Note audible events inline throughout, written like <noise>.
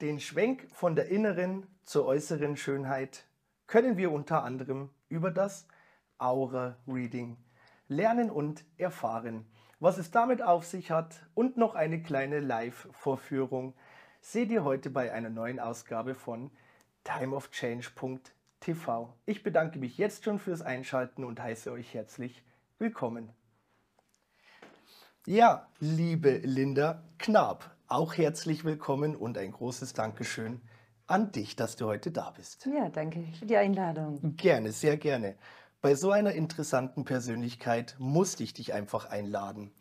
Den Schwenk von der inneren zur äußeren Schönheit können wir unter anderem über das Aura Reading lernen und erfahren. Was es damit auf sich hat und noch eine kleine Live-Vorführung seht ihr heute bei einer neuen Ausgabe von timeofchange.tv. Ich bedanke mich jetzt schon fürs Einschalten und heiße euch herzlich willkommen. Ja, liebe Linda Knab, auch herzlich willkommen und ein großes Dankeschön an dich, dass du heute da bist. Ja, danke für die Einladung. Gerne, sehr gerne. Bei so einer interessanten Persönlichkeit musste ich dich einfach einladen.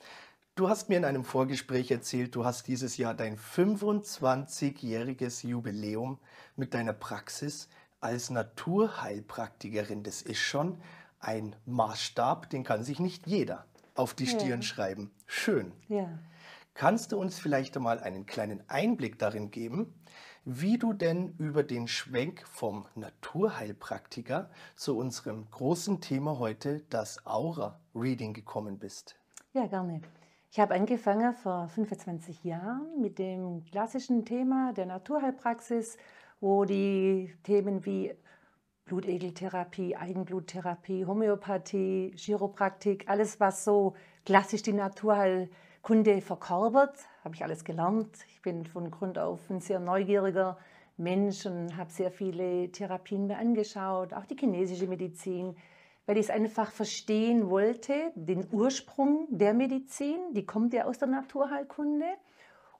Du hast mir in einem Vorgespräch erzählt, du hast dieses Jahr dein 25-jähriges Jubiläum mit deiner Praxis als Naturheilpraktikerin. Das ist schon ein Maßstab, den kann sich nicht jeder auf die Stirn ja. schreiben. Schön. Ja. Kannst du uns vielleicht einmal einen kleinen Einblick darin geben, wie du denn über den Schwenk vom Naturheilpraktiker zu unserem großen Thema heute, das Aura-Reading, gekommen bist? Ja, gerne. Ich habe angefangen vor 25 Jahren mit dem klassischen Thema der Naturheilpraxis, wo die Themen wie Blutegeltherapie, Eigenbluttherapie, Homöopathie, Chiropraktik, alles was so klassisch die Naturheilpraxis Kunde verkörpert, habe ich alles gelernt. Ich bin von Grund auf ein sehr neugieriger Mensch und habe sehr viele Therapien mir angeschaut, auch die chinesische Medizin, weil ich es einfach verstehen wollte, den Ursprung der Medizin, die kommt ja aus der Naturheilkunde.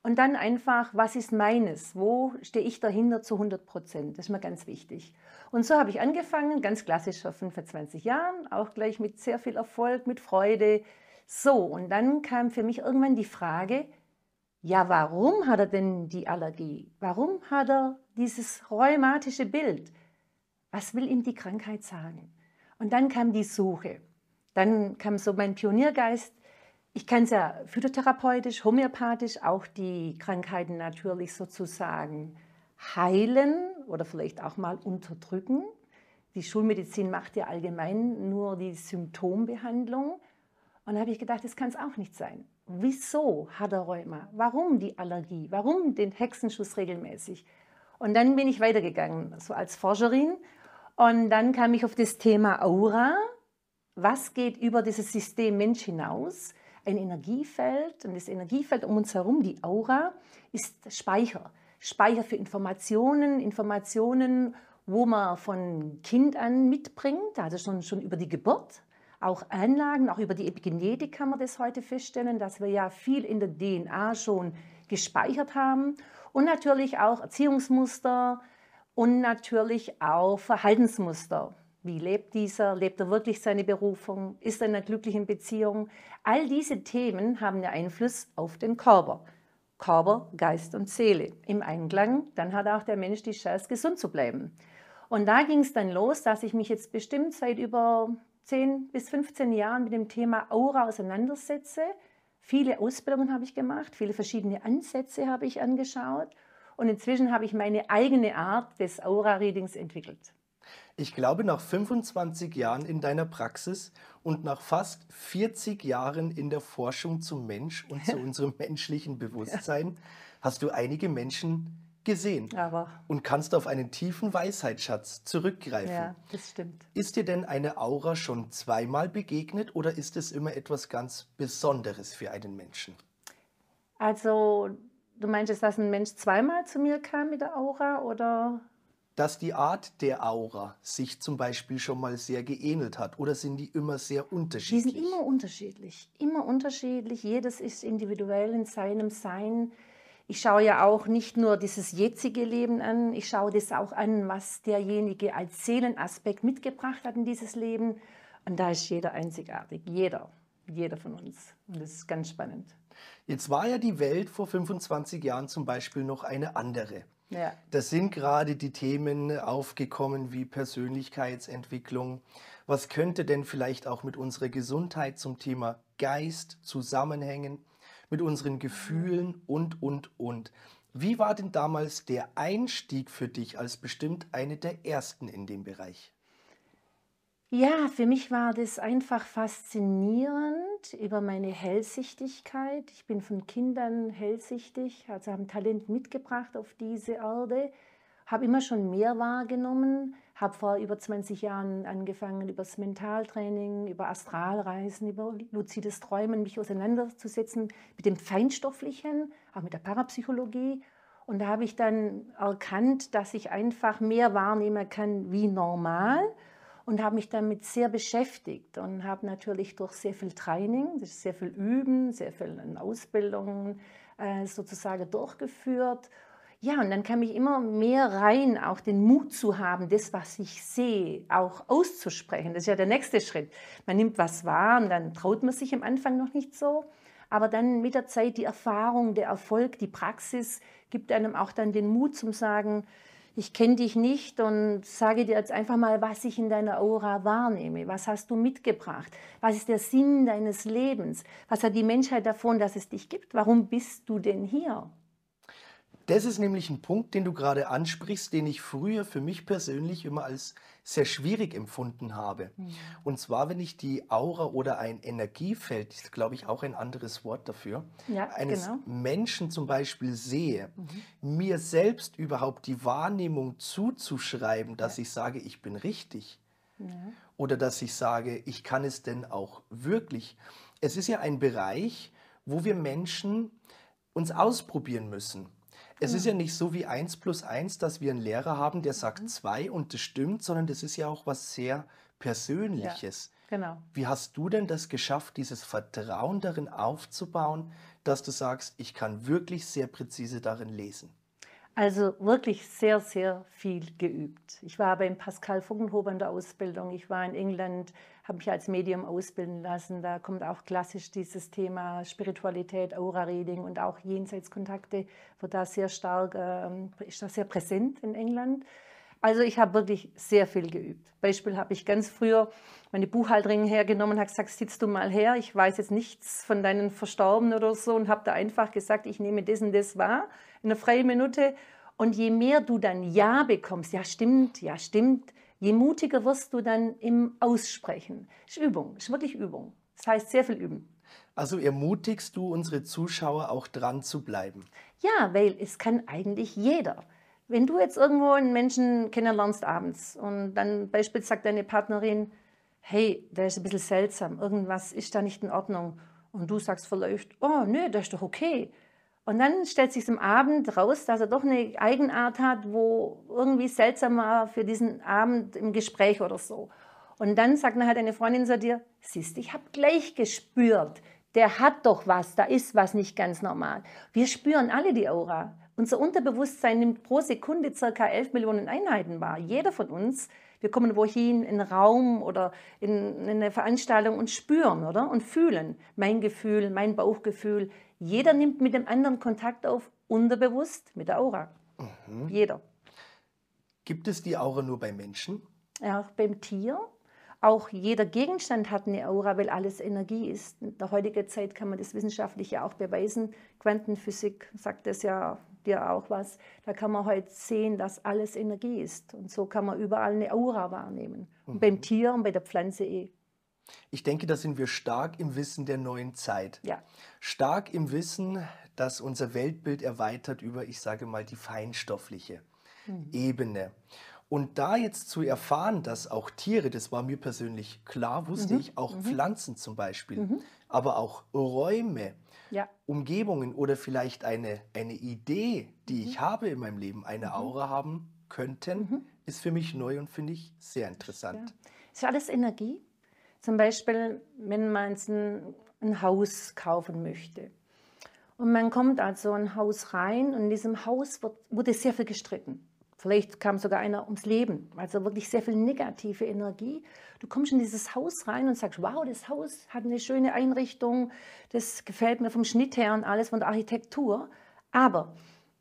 Und dann einfach, was ist meines? Wo stehe ich dahinter zu 100 Prozent? Das ist mir ganz wichtig. Und so habe ich angefangen, ganz klassisch vor 25 Jahren, auch gleich mit sehr viel Erfolg, mit Freude, so, und dann kam für mich irgendwann die Frage, ja, warum hat er denn die Allergie? Warum hat er dieses rheumatische Bild? Was will ihm die Krankheit sagen? Und dann kam die Suche. Dann kam so mein Pioniergeist. Ich kann es ja phytotherapeutisch, homöopathisch, auch die Krankheiten natürlich sozusagen heilen oder vielleicht auch mal unterdrücken. Die Schulmedizin macht ja allgemein nur die Symptombehandlung. Und da habe ich gedacht, das kann es auch nicht sein. Wieso hat er Rheuma? Warum die Allergie? Warum den Hexenschuss regelmäßig? Und dann bin ich weitergegangen, so als Forscherin. Und dann kam ich auf das Thema Aura. Was geht über dieses System Mensch hinaus? Ein Energiefeld. Und das Energiefeld um uns herum, die Aura, ist Speicher. Speicher für Informationen, Informationen, wo man von Kind an mitbringt, also schon, schon über die Geburt, auch Anlagen, auch über die Epigenetik kann man das heute feststellen, dass wir ja viel in der DNA schon gespeichert haben und natürlich auch Erziehungsmuster und natürlich auch Verhaltensmuster. Wie lebt dieser? Lebt er wirklich seine Berufung? Ist er in einer glücklichen Beziehung? All diese Themen haben einen Einfluss auf den Körper. Körper, Geist und Seele im Einklang, dann hat auch der Mensch die Chance, gesund zu bleiben. Und da ging es dann los, dass ich mich jetzt bestimmt seit über 10 bis 15 Jahren mit dem Thema Aura auseinandersetze. Viele Ausbildungen habe ich gemacht, viele verschiedene Ansätze habe ich angeschaut und inzwischen habe ich meine eigene Art des Aura-Readings entwickelt. Ich glaube, nach 25 Jahren in deiner Praxis und nach fast 40 Jahren in der Forschung zum Mensch und zu <laughs> unserem menschlichen Bewusstsein hast du einige Menschen gesehen Aber. und kannst auf einen tiefen Weisheitsschatz zurückgreifen. Ja, das stimmt. Ist dir denn eine Aura schon zweimal begegnet oder ist es immer etwas ganz Besonderes für einen Menschen? Also, du meinst, dass ein Mensch zweimal zu mir kam mit der Aura oder? Dass die Art der Aura sich zum Beispiel schon mal sehr geähnelt hat oder sind die immer sehr unterschiedlich? Die sind immer unterschiedlich, immer unterschiedlich. Jedes ist individuell in seinem Sein ich schaue ja auch nicht nur dieses jetzige Leben an, ich schaue das auch an, was derjenige als Seelenaspekt mitgebracht hat in dieses Leben. Und da ist jeder einzigartig, jeder, jeder von uns. Und das ist ganz spannend. Jetzt war ja die Welt vor 25 Jahren zum Beispiel noch eine andere. Ja. Da sind gerade die Themen aufgekommen wie Persönlichkeitsentwicklung. Was könnte denn vielleicht auch mit unserer Gesundheit zum Thema Geist zusammenhängen? mit unseren Gefühlen und, und, und. Wie war denn damals der Einstieg für dich als bestimmt eine der ersten in dem Bereich? Ja, für mich war das einfach faszinierend über meine Hellsichtigkeit. Ich bin von Kindern hellsichtig, also haben Talent mitgebracht auf diese Erde habe immer schon mehr wahrgenommen, habe vor über 20 Jahren angefangen, über das Mentaltraining, über Astralreisen, über luzides Träumen mich auseinanderzusetzen mit dem Feinstofflichen, auch mit der Parapsychologie. Und da habe ich dann erkannt, dass ich einfach mehr wahrnehmen kann wie normal und habe mich damit sehr beschäftigt und habe natürlich durch sehr viel Training, sehr viel Üben, sehr viel Ausbildungen äh, sozusagen durchgeführt ja, und dann kam ich immer mehr rein, auch den Mut zu haben, das, was ich sehe, auch auszusprechen. Das ist ja der nächste Schritt. Man nimmt was wahr und dann traut man sich am Anfang noch nicht so. Aber dann mit der Zeit die Erfahrung, der Erfolg, die Praxis gibt einem auch dann den Mut zum Sagen, ich kenne dich nicht und sage dir jetzt einfach mal, was ich in deiner Aura wahrnehme. Was hast du mitgebracht? Was ist der Sinn deines Lebens? Was hat die Menschheit davon, dass es dich gibt? Warum bist du denn hier? Das ist nämlich ein Punkt, den du gerade ansprichst, den ich früher für mich persönlich immer als sehr schwierig empfunden habe. Mhm. Und zwar, wenn ich die Aura oder ein Energiefeld, ist glaube ich auch ein anderes Wort dafür, ja, eines genau. Menschen zum Beispiel sehe, mhm. mir selbst überhaupt die Wahrnehmung zuzuschreiben, dass ja. ich sage, ich bin richtig. Ja. Oder dass ich sage, ich kann es denn auch wirklich. Es ist ja ein Bereich, wo wir Menschen uns ausprobieren müssen es ist ja ah. nicht so wie 1 plus 1, dass wir einen Lehrer haben, der sagt 2 mhm. und das stimmt, sondern das ist ja auch was sehr Persönliches. Ja, genau. Wie hast du denn das geschafft, dieses Vertrauen darin aufzubauen, dass du sagst, ich kann wirklich sehr präzise darin lesen? Also wirklich sehr, sehr viel geübt. Ich war beim Pascal Funkenhofer in der Ausbildung. Ich war in England, habe mich als Medium ausbilden lassen. Da kommt auch klassisch dieses Thema Spiritualität, Aura-Reading und auch Jenseitskontakte wird da sehr stark, ähm, ist da sehr präsent in England. Also ich habe wirklich sehr viel geübt. Beispiel habe ich ganz früher meine Buchhalterin hergenommen und habe gesagt, sitzt du mal her, ich weiß jetzt nichts von deinen Verstorbenen oder so und habe da einfach gesagt, ich nehme das und das wahr in einer freien Minute. Und je mehr du dann Ja bekommst, ja stimmt, ja stimmt, je mutiger wirst du dann im Aussprechen. Ist Übung, ist wirklich Übung. Das heißt sehr viel üben. Also ermutigst du unsere Zuschauer auch dran zu bleiben? Ja, weil es kann eigentlich jeder. Wenn du jetzt irgendwo einen Menschen kennenlernst abends und dann beispielsweise sagt deine Partnerin, hey, der ist ein bisschen seltsam, irgendwas ist da nicht in Ordnung. Und du sagst verläuft, oh, nö, nee, das ist doch okay. Und dann stellt sich am Abend raus, dass er doch eine Eigenart hat, wo irgendwie seltsam war für diesen Abend im Gespräch oder so. Und dann sagt dann halt eine Freundin zu dir, siehst, ich habe gleich gespürt, der hat doch was, da ist was nicht ganz normal. Wir spüren alle die Aura. Unser Unterbewusstsein nimmt pro Sekunde circa 11 Millionen Einheiten wahr. Jeder von uns. Wir kommen wohin, in einen Raum oder in, in eine Veranstaltung und spüren, oder? Und fühlen. Mein Gefühl, mein Bauchgefühl, jeder nimmt mit dem anderen Kontakt auf, unterbewusst mit der Aura. Mhm. Jeder. Gibt es die Aura nur bei Menschen? Ja, auch beim Tier. Auch jeder Gegenstand hat eine Aura, weil alles Energie ist. In der heutigen Zeit kann man das wissenschaftlich ja auch beweisen. Quantenphysik sagt das ja dir auch was. Da kann man heute halt sehen, dass alles Energie ist. Und so kann man überall eine Aura wahrnehmen. Mhm. Und beim mhm. Tier und bei der Pflanze eh. Ich denke, da sind wir stark im Wissen der neuen Zeit. Ja. Stark im Wissen, dass unser Weltbild erweitert über, ich sage mal, die feinstoffliche mhm. Ebene. Und da jetzt zu erfahren, dass auch Tiere, das war mir persönlich klar, wusste mhm. ich, auch mhm. Pflanzen zum Beispiel, mhm. aber auch Räume, ja. Umgebungen oder vielleicht eine, eine Idee, die mhm. ich habe in meinem Leben, eine mhm. Aura haben könnten, mhm. ist für mich neu und finde ich sehr interessant. Ja. Ist alles Energie? Zum Beispiel, wenn man ein, ein Haus kaufen möchte. Und man kommt also in ein Haus rein und in diesem Haus wird, wurde sehr viel gestritten. Vielleicht kam sogar einer ums Leben, also wirklich sehr viel negative Energie. Du kommst in dieses Haus rein und sagst, wow, das Haus hat eine schöne Einrichtung, das gefällt mir vom Schnitt her und alles von der Architektur. Aber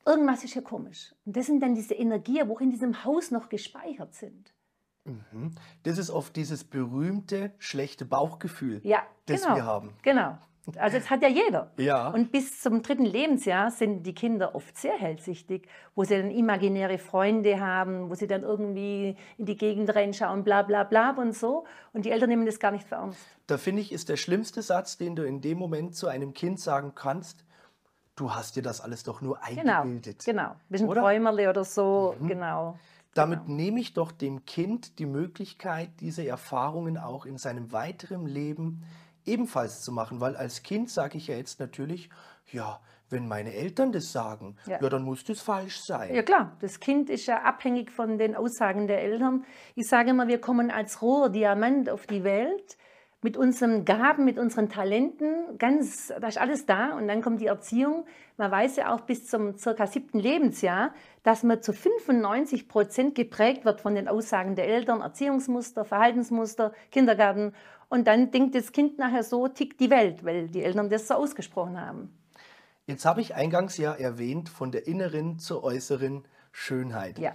irgendwas ist hier komisch. Und das sind dann diese Energien, wo in diesem Haus noch gespeichert sind. Mhm. Das ist oft dieses berühmte schlechte Bauchgefühl, ja, das genau, wir haben. Genau. Also das hat ja jeder. Ja. Und bis zum dritten Lebensjahr sind die Kinder oft sehr hellsichtig, wo sie dann imaginäre Freunde haben, wo sie dann irgendwie in die Gegend reinschauen, bla bla bla und so. Und die Eltern nehmen das gar nicht für ernst. Da finde ich, ist der schlimmste Satz, den du in dem Moment zu einem Kind sagen kannst, du hast dir das alles doch nur genau, eingebildet. Genau, genau. Ein bisschen Träumerle oder so, mhm. genau. Damit genau. nehme ich doch dem Kind die Möglichkeit, diese Erfahrungen auch in seinem weiteren Leben ebenfalls zu machen, weil als Kind sage ich ja jetzt natürlich, ja, wenn meine Eltern das sagen, ja. ja. dann muss das falsch sein. Ja klar, das Kind ist ja abhängig von den Aussagen der Eltern. Ich sage immer, wir kommen als roher Diamant auf die Welt mit unseren Gaben, mit unseren Talenten, ganz, da ist alles da. Und dann kommt die Erziehung. Man weiß ja auch bis zum circa siebten Lebensjahr, dass man zu 95 Prozent geprägt wird von den Aussagen der Eltern, Erziehungsmuster, Verhaltensmuster, Kindergarten. Und dann denkt das Kind nachher so, tickt die Welt, weil die Eltern das so ausgesprochen haben. Jetzt habe ich eingangs ja erwähnt von der inneren zur äußeren Schönheit. Ja.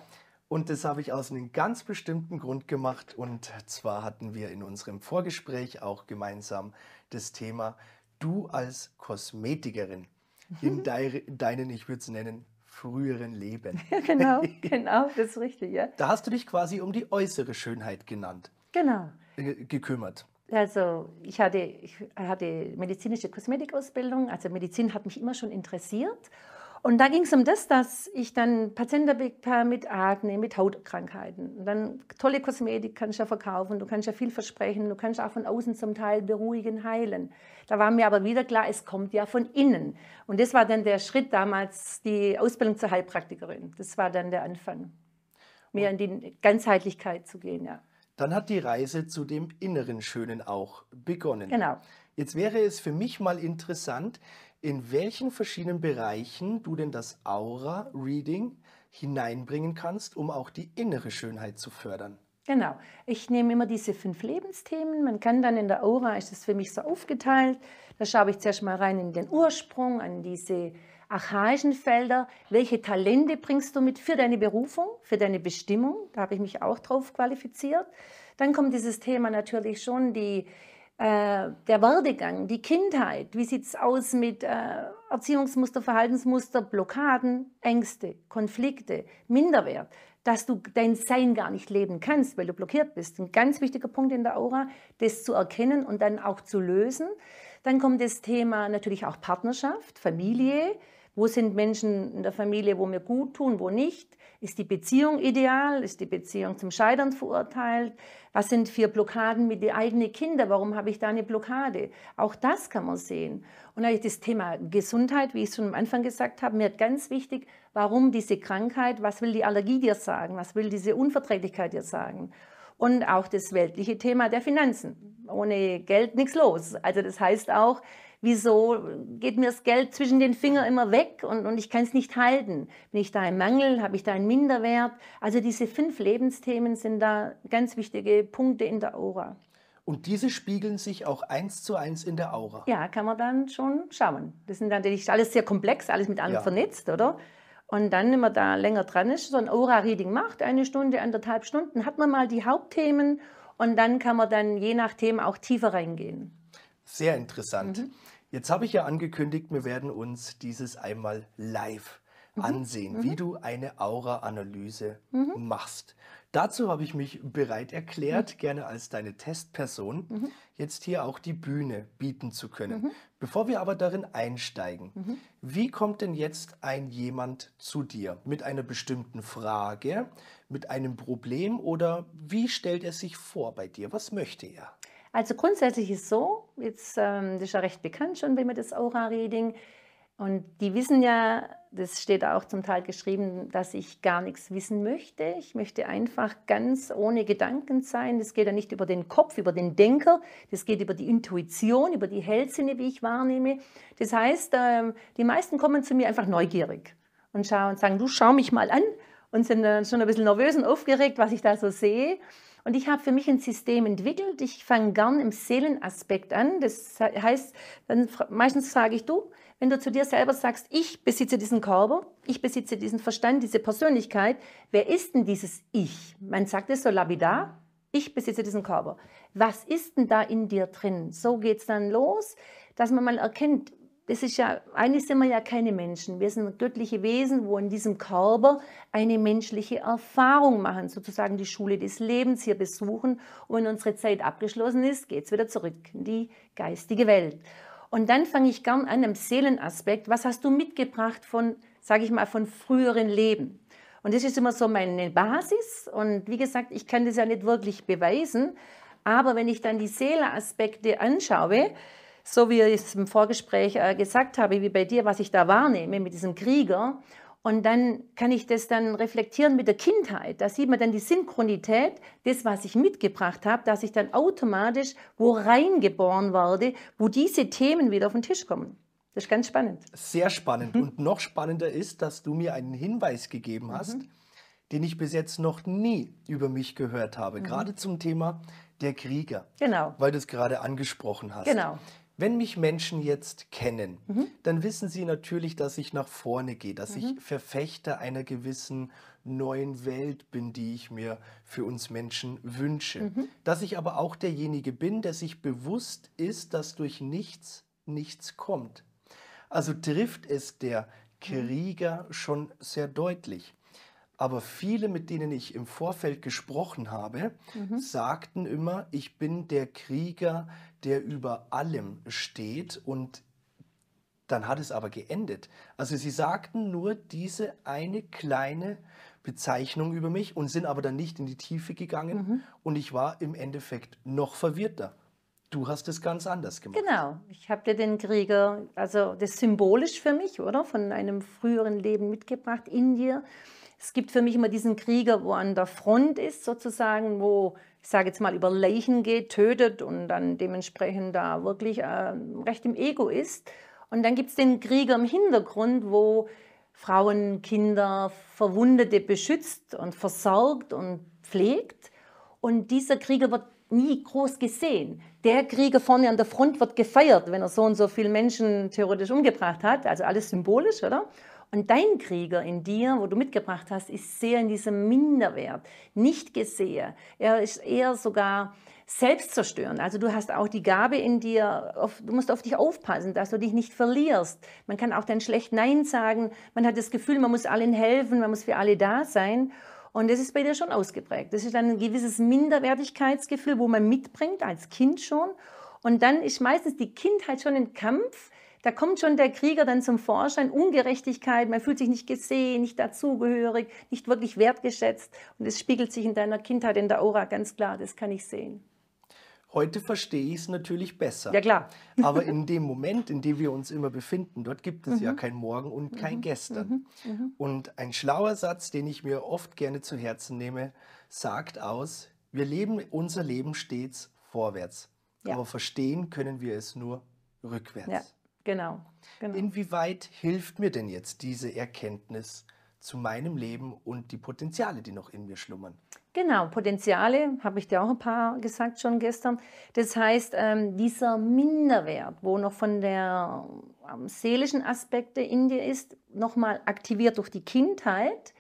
Und das habe ich aus einem ganz bestimmten Grund gemacht. Und zwar hatten wir in unserem Vorgespräch auch gemeinsam das Thema Du als Kosmetikerin in <laughs> de deinen, ich würde es nennen, früheren Leben. <laughs> genau, <laughs> genau, das ist richtig, ja. Da hast du dich quasi um die äußere Schönheit genannt. Genau. Äh, gekümmert. Also ich hatte, ich hatte medizinische Kosmetikausbildung, also Medizin hat mich immer schon interessiert und da ging es um das, dass ich dann Patienten mit Akne, mit Hautkrankheiten, und dann tolle Kosmetik kannst du ja verkaufen, du kannst ja viel versprechen, du kannst auch von außen zum Teil beruhigen, heilen. Da war mir aber wieder klar, es kommt ja von innen. Und das war dann der Schritt damals, die Ausbildung zur Heilpraktikerin. Das war dann der Anfang, mehr in die Ganzheitlichkeit zu gehen, ja. Dann hat die Reise zu dem inneren Schönen auch begonnen. Genau. Jetzt wäre es für mich mal interessant, in welchen verschiedenen Bereichen du denn das Aura-Reading hineinbringen kannst, um auch die innere Schönheit zu fördern. Genau. Ich nehme immer diese fünf Lebensthemen. Man kann dann in der Aura, ist das für mich so aufgeteilt, da schaue ich zuerst mal rein in den Ursprung, an diese archaischen Felder. Welche Talente bringst du mit für deine Berufung, für deine Bestimmung? Da habe ich mich auch drauf qualifiziert. Dann kommt dieses Thema natürlich schon die äh, der Werdegang, die Kindheit, wie sieht es aus mit äh, Erziehungsmuster, Verhaltensmuster, Blockaden, Ängste, Konflikte, Minderwert, dass du dein Sein gar nicht leben kannst, weil du blockiert bist. Ein ganz wichtiger Punkt in der Aura, das zu erkennen und dann auch zu lösen. Dann kommt das Thema natürlich auch Partnerschaft, Familie, wo sind Menschen in der Familie, wo mir gut tun, wo nicht? Ist die Beziehung ideal? Ist die Beziehung zum Scheitern verurteilt? Was sind vier Blockaden mit den eigenen Kindern? Warum habe ich da eine Blockade? Auch das kann man sehen. Und natürlich das Thema Gesundheit, wie ich es schon am Anfang gesagt habe, mir ganz wichtig, warum diese Krankheit, was will die Allergie dir sagen? Was will diese Unverträglichkeit dir sagen? Und auch das weltliche Thema der Finanzen. Ohne Geld nichts los. Also das heißt auch, wieso geht mir das Geld zwischen den Fingern immer weg und, und ich kann es nicht halten? Bin ich da im Mangel? Habe ich da einen Minderwert? Also diese fünf Lebensthemen sind da ganz wichtige Punkte in der Aura. Und diese spiegeln sich auch eins zu eins in der Aura. Ja, kann man dann schon schauen. Das sind natürlich alles sehr komplex, alles mit allem ja. vernetzt, oder? Und dann, wenn man da länger dran ist, so ein Aura-Reading macht, eine Stunde, anderthalb Stunden, hat man mal die Hauptthemen und dann kann man dann je nach Themen auch tiefer reingehen. Sehr interessant. Mhm. Jetzt habe ich ja angekündigt, wir werden uns dieses einmal live mhm. ansehen, mhm. wie du eine Aura-Analyse mhm. machst. Dazu habe ich mich bereit erklärt, mhm. gerne als deine Testperson mhm. jetzt hier auch die Bühne bieten zu können. Bevor wir aber darin einsteigen, wie kommt denn jetzt ein jemand zu dir mit einer bestimmten Frage, mit einem Problem oder wie stellt er sich vor bei dir? Was möchte er? Also grundsätzlich ist so, jetzt ähm, das ist ja recht bekannt schon wenn mir das Aura-Reading. Und die wissen ja, das steht auch zum Teil geschrieben, dass ich gar nichts wissen möchte. Ich möchte einfach ganz ohne Gedanken sein. Das geht ja nicht über den Kopf, über den Denker. Das geht über die Intuition, über die Hellsinne, wie ich wahrnehme. Das heißt, ähm, die meisten kommen zu mir einfach neugierig und schauen, sagen, du schau mich mal an und sind dann äh, schon ein bisschen nervös und aufgeregt, was ich da so sehe. Und ich habe für mich ein System entwickelt. Ich fange gern im Seelenaspekt an. Das heißt, dann meistens sage ich du, wenn du zu dir selber sagst, ich besitze diesen Körper, ich besitze diesen Verstand, diese Persönlichkeit, wer ist denn dieses Ich? Man sagt es so lapidar, ich besitze diesen Körper. Was ist denn da in dir drin? So geht es dann los, dass man mal erkennt, das ist ja, eigentlich sind wir ja keine Menschen. Wir sind göttliche Wesen, wo in diesem Körper eine menschliche Erfahrung machen, sozusagen die Schule des Lebens hier besuchen. Und wenn unsere Zeit abgeschlossen ist, geht es wieder zurück in die geistige Welt. Und dann fange ich gern an am Seelenaspekt. Was hast du mitgebracht von, sage ich mal, von früheren Leben? Und das ist immer so meine Basis. Und wie gesagt, ich kann das ja nicht wirklich beweisen. Aber wenn ich dann die Seelenaspekte anschaue, so wie ich es im Vorgespräch äh, gesagt habe, wie bei dir, was ich da wahrnehme mit diesem Krieger. Und dann kann ich das dann reflektieren mit der Kindheit. Da sieht man dann die Synchronität, das, was ich mitgebracht habe, dass ich dann automatisch wo reingeboren werde, wo diese Themen wieder auf den Tisch kommen. Das ist ganz spannend. Sehr spannend. Mhm. Und noch spannender ist, dass du mir einen Hinweis gegeben mhm. hast, mhm. den ich bis jetzt noch nie über mich gehört habe. Mhm. Gerade zum Thema der Krieger. Genau. Weil du es gerade angesprochen hast. Genau. Wenn mich Menschen jetzt kennen, mhm. dann wissen sie natürlich, dass ich nach vorne gehe, dass mhm. ich Verfechter einer gewissen neuen Welt bin, die ich mir für uns Menschen wünsche. Mhm. Dass ich aber auch derjenige bin, der sich bewusst ist, dass durch nichts nichts kommt. Also trifft es der Krieger schon sehr deutlich. Aber viele, mit denen ich im Vorfeld gesprochen habe, mhm. sagten immer, ich bin der Krieger, der über allem steht und dann hat es aber geendet. Also sie sagten nur diese eine kleine Bezeichnung über mich und sind aber dann nicht in die Tiefe gegangen mhm. und ich war im Endeffekt noch verwirrter. Du hast es ganz anders gemacht. Genau, ich habe dir den Krieger, also das symbolisch für mich, oder von einem früheren Leben mitgebracht in dir. Es gibt für mich immer diesen Krieger, wo an der Front ist, sozusagen, wo ich sage jetzt mal, über Leichen geht, tötet und dann dementsprechend da wirklich äh, recht im Ego ist. Und dann gibt es den Krieger im Hintergrund, wo Frauen, Kinder, Verwundete beschützt und versorgt und pflegt. Und dieser Krieger wird nie groß gesehen. Der Krieger vorne an der Front wird gefeiert, wenn er so und so viele Menschen theoretisch umgebracht hat. Also alles symbolisch, oder? Und dein Krieger in dir, wo du mitgebracht hast, ist sehr in diesem Minderwert, nicht gesehen. Er ist eher sogar selbstzerstörend. Also du hast auch die Gabe in dir, auf, du musst auf dich aufpassen, dass du dich nicht verlierst. Man kann auch dann schlecht Nein sagen. Man hat das Gefühl, man muss allen helfen, man muss für alle da sein. Und das ist bei dir schon ausgeprägt. Das ist dann ein gewisses Minderwertigkeitsgefühl, wo man mitbringt, als Kind schon. Und dann ist meistens die Kindheit schon ein Kampf da kommt schon der Krieger dann zum Vorschein, Ungerechtigkeit, man fühlt sich nicht gesehen, nicht dazugehörig, nicht wirklich wertgeschätzt. Und es spiegelt sich in deiner Kindheit, in der Aura ganz klar, das kann ich sehen. Heute verstehe ich es natürlich besser. Ja, klar. <laughs> Aber in <laughs> dem Moment, in dem wir uns immer befinden, dort gibt es mhm. ja kein Morgen und mhm. kein mhm. Gestern. Mhm. Und ein schlauer Satz, den ich mir oft gerne zu Herzen nehme, sagt aus, wir leben unser Leben stets vorwärts. Ja. Aber verstehen können wir es nur rückwärts. Ja. Genau, genau. Inwieweit hilft mir denn jetzt diese Erkenntnis zu meinem Leben und die Potenziale, die noch in mir schlummern? Genau, Potenziale, habe ich dir auch ein paar gesagt schon gestern. Das heißt, ähm, dieser Minderwert, wo noch von der ähm, seelischen Aspekte in dir ist, nochmal aktiviert durch die Kindheit,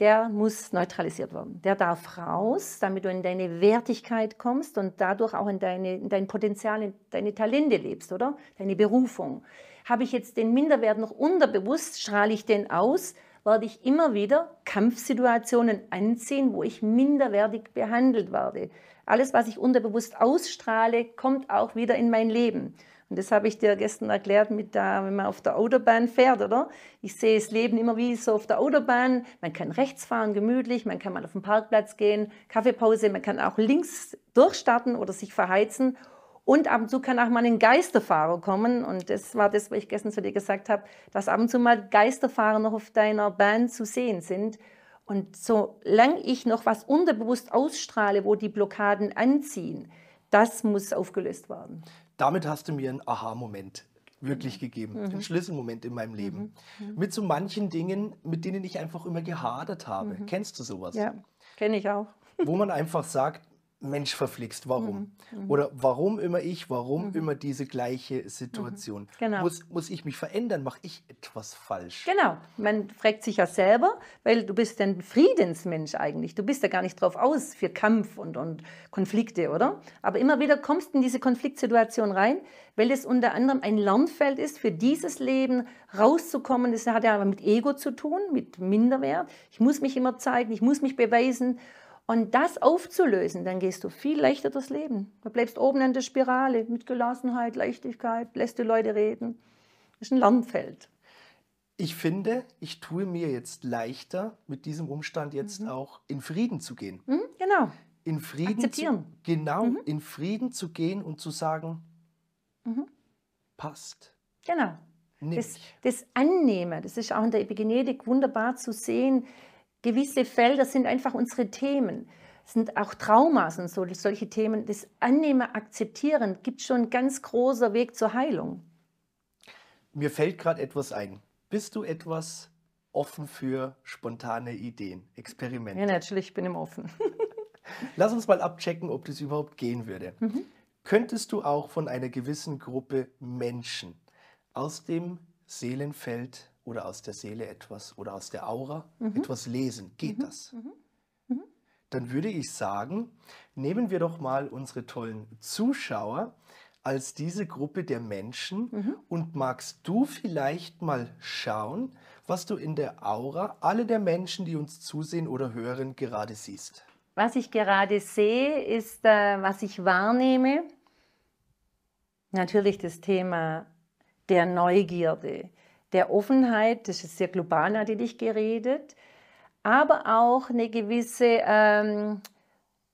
der muss neutralisiert werden. Der darf raus, damit du in deine Wertigkeit kommst und dadurch auch in, deine, in dein Potenzial, in deine Talente lebst, oder? Deine Berufung. Habe ich jetzt den Minderwert noch unterbewusst, strahle ich den aus, werde ich immer wieder Kampfsituationen anziehen, wo ich minderwertig behandelt werde. Alles, was ich unterbewusst ausstrahle, kommt auch wieder in mein Leben. Und das habe ich dir gestern erklärt, mit der, wenn man auf der Autobahn fährt, oder? Ich sehe das Leben immer wie so auf der Autobahn. Man kann rechts fahren, gemütlich, man kann mal auf den Parkplatz gehen, Kaffeepause, man kann auch links durchstarten oder sich verheizen. Und ab und zu kann auch mal ein Geisterfahrer kommen. Und das war das, was ich gestern zu dir gesagt habe, dass ab und zu mal Geisterfahrer noch auf deiner Bahn zu sehen sind. Und solange ich noch was unterbewusst ausstrahle, wo die Blockaden anziehen, das muss aufgelöst werden damit hast du mir einen Aha-Moment wirklich mhm. gegeben, mhm. einen Schlüsselmoment in meinem Leben. Mhm. mhm. Mit so manchen Dingen, mit denen ich einfach immer gehadert habe. Mhm. Kennst du sowas? Ja, kenne ich auch. Wo man einfach sagt, Mensch verflixt, warum? Mhm. Mhm. Oder warum immer ich, warum mhm. immer diese gleiche Situation? Mhm, genau. Muss, muss ich mich verändern? Mache ich etwas falsch? Genau, man fragt sich ja selber, weil du bist ein Friedensmensch eigentlich. Du bist ja gar nicht drauf aus für Kampf und, und Konflikte, oder? Aber immer wieder kommst du in diese Konfliktsituation rein, weil es unter anderem ein Lernfeld ist, für dieses Leben rauszukommen. Das hat ja aber mit Ego zu tun, mit Minderwert. Ich muss mich immer zeigen, ich muss mich beweisen und das aufzulösen, dann gehst du viel leichter das Leben. Du bleibst oben in der Spirale mit Gelassenheit, Leichtigkeit, lässt die Leute reden. Das ist ein Lernfeld. Ich finde, ich tue mir jetzt leichter, mit diesem Umstand jetzt mhm. auch in Frieden zu gehen. Mhm, genau. In Frieden Akzeptieren. Zu, genau, mhm. in Frieden zu gehen und zu sagen, mhm. passt. Genau. Das, das, Annehmen, das ist auch in der Epigenetik wunderbar zu sehen, gewisse Felder sind einfach unsere Themen, sind auch Traumas und so, solche Themen. Das Annehmen, Akzeptieren gibt schon einen ganz großer Weg zur Heilung. Mir fällt gerade etwas ein. Bist du etwas offen für spontane Ideen, Experimente? Ja, natürlich, ich bin im offen. <laughs> Lass uns mal abchecken, ob das überhaupt gehen würde. Mhm. Könntest du auch von einer gewissen Gruppe Menschen aus dem Seelenfeld oder aus der Seele etwas oder aus der Aura mhm. etwas lesen. Geht mhm. das? Mhm. Mhm. Dann würde ich sagen, nehmen wir doch mal unsere tollen Zuschauer als diese Gruppe der Menschen mhm. und magst du vielleicht mal schauen, was du in der Aura alle der Menschen, die uns zusehen oder hören, gerade siehst. Was ich gerade sehe, ist, äh, was ich wahrnehme, natürlich das Thema der Neugierde, der Offenheit, das ist sehr global natürlich geredet, aber auch eine gewisse ähm,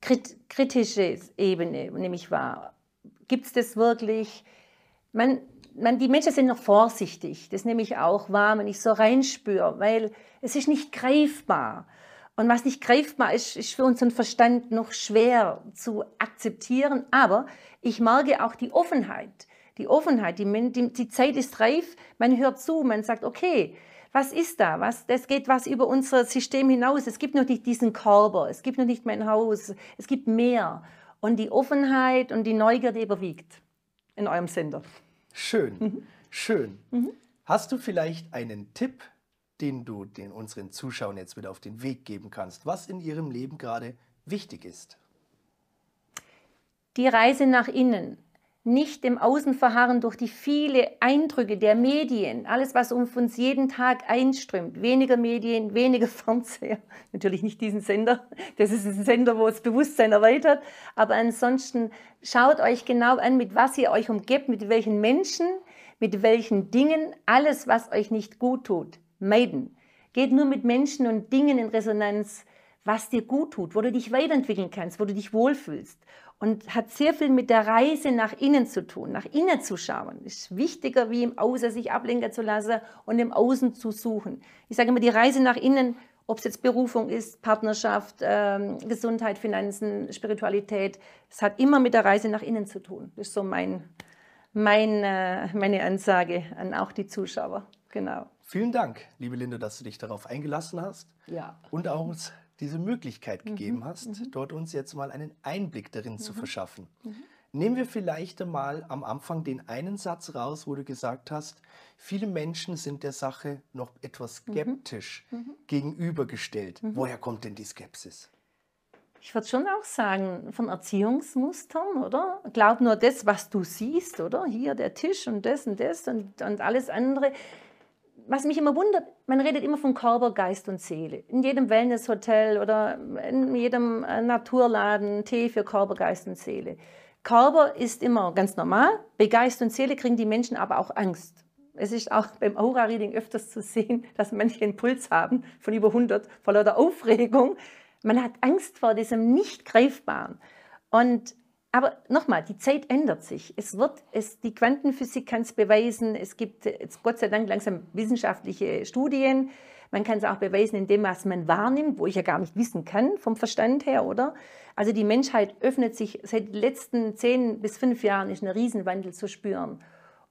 kritische Ebene, nämlich war, gibt es das wirklich? Man, man, die Menschen sind noch vorsichtig, das nehme ich auch wahr, wenn ich so reinspüre, weil es ist nicht greifbar. Und was nicht greifbar ist, ist für unseren Verstand noch schwer zu akzeptieren. Aber ich merke auch die Offenheit die Offenheit, die, die, die Zeit ist reif, man hört zu, man sagt, okay, was ist da? Was, das geht was über unser System hinaus. Es gibt noch nicht diesen Körper, es gibt noch nicht mein Haus, es gibt mehr. Und die Offenheit und die Neugierde überwiegt in eurem Sender. Schön, mhm. schön. Mhm. Hast du vielleicht einen Tipp, den du den unseren Zuschauern jetzt wieder auf den Weg geben kannst, was in ihrem Leben gerade wichtig ist? Die Reise nach innen nicht im Außen verharren durch die vielen Eindrücke der Medien, alles, was um uns jeden Tag einströmt. Weniger Medien, weniger <laughs> Fernseher. Natürlich nicht diesen Sender. Das ist ein Sender, wo das Bewusstsein erweitert. Aber ansonsten schaut euch genau an, mit was ihr euch umgebt, mit welchen Menschen, mit welchen Dingen. Alles, was euch nicht gut tut, meiden. Geht nur mit Menschen und Dingen in Resonanz was dir gut tut, wo du dich weiterentwickeln kannst, wo du dich wohlfühlst. Und hat sehr viel mit der Reise nach innen zu tun, nach innen zu schauen. Ist wichtiger, wie im Außen sich ablenken zu lassen und im Außen zu suchen. Ich sage immer, die Reise nach innen, ob es jetzt Berufung ist, Partnerschaft, ähm, Gesundheit, Finanzen, Spiritualität, es hat immer mit der Reise nach innen zu tun. Das ist so mein, mein, äh, meine Ansage an auch die Zuschauer. Genau. Vielen Dank, liebe Linda, dass du dich darauf eingelassen hast. Ja. Und auch uns diese Möglichkeit mhm. gegeben hast, mhm. dort uns jetzt mal einen Einblick darin zu mhm. verschaffen. Mhm. Nehmen wir vielleicht einmal am Anfang den einen Satz raus, wo du gesagt hast, viele Menschen sind der Sache noch etwas mhm. skeptisch gegenübergestellt. Woher kommt denn die Skepsis? ich würde schon auch sagen, von Erziehungsmustern, oder? Glaub nur das, was du siehst, oder? Hier der Tisch und das und das und, und alles andere was mich immer wundert, man redet immer von Körper, Geist und Seele. In jedem Wellnesshotel oder in jedem äh, Naturladen Tee für Körper, Geist und Seele. Körper ist immer ganz normal, bei Geist und Seele kriegen die Menschen aber auch Angst. Es ist auch beim Aura-Reading öfters zu sehen, <laughs> dass manche einen Puls haben von über 100 vor lauter Aufregung. Man hat Angst vor diesem Nicht-Greifbaren. Und aber nochmal, die Zeit ändert sich. Es wird, es, die Quantenphysik kann es beweisen. Es gibt jetzt Gott sei Dank langsam wissenschaftliche Studien. Man kann es auch beweisen in dem, was man wahrnimmt, wo ich ja gar nicht wissen kann vom Verstand her, oder? Also die Menschheit öffnet sich. Seit den letzten zehn bis fünf Jahren ist ein Riesenwandel zu spüren.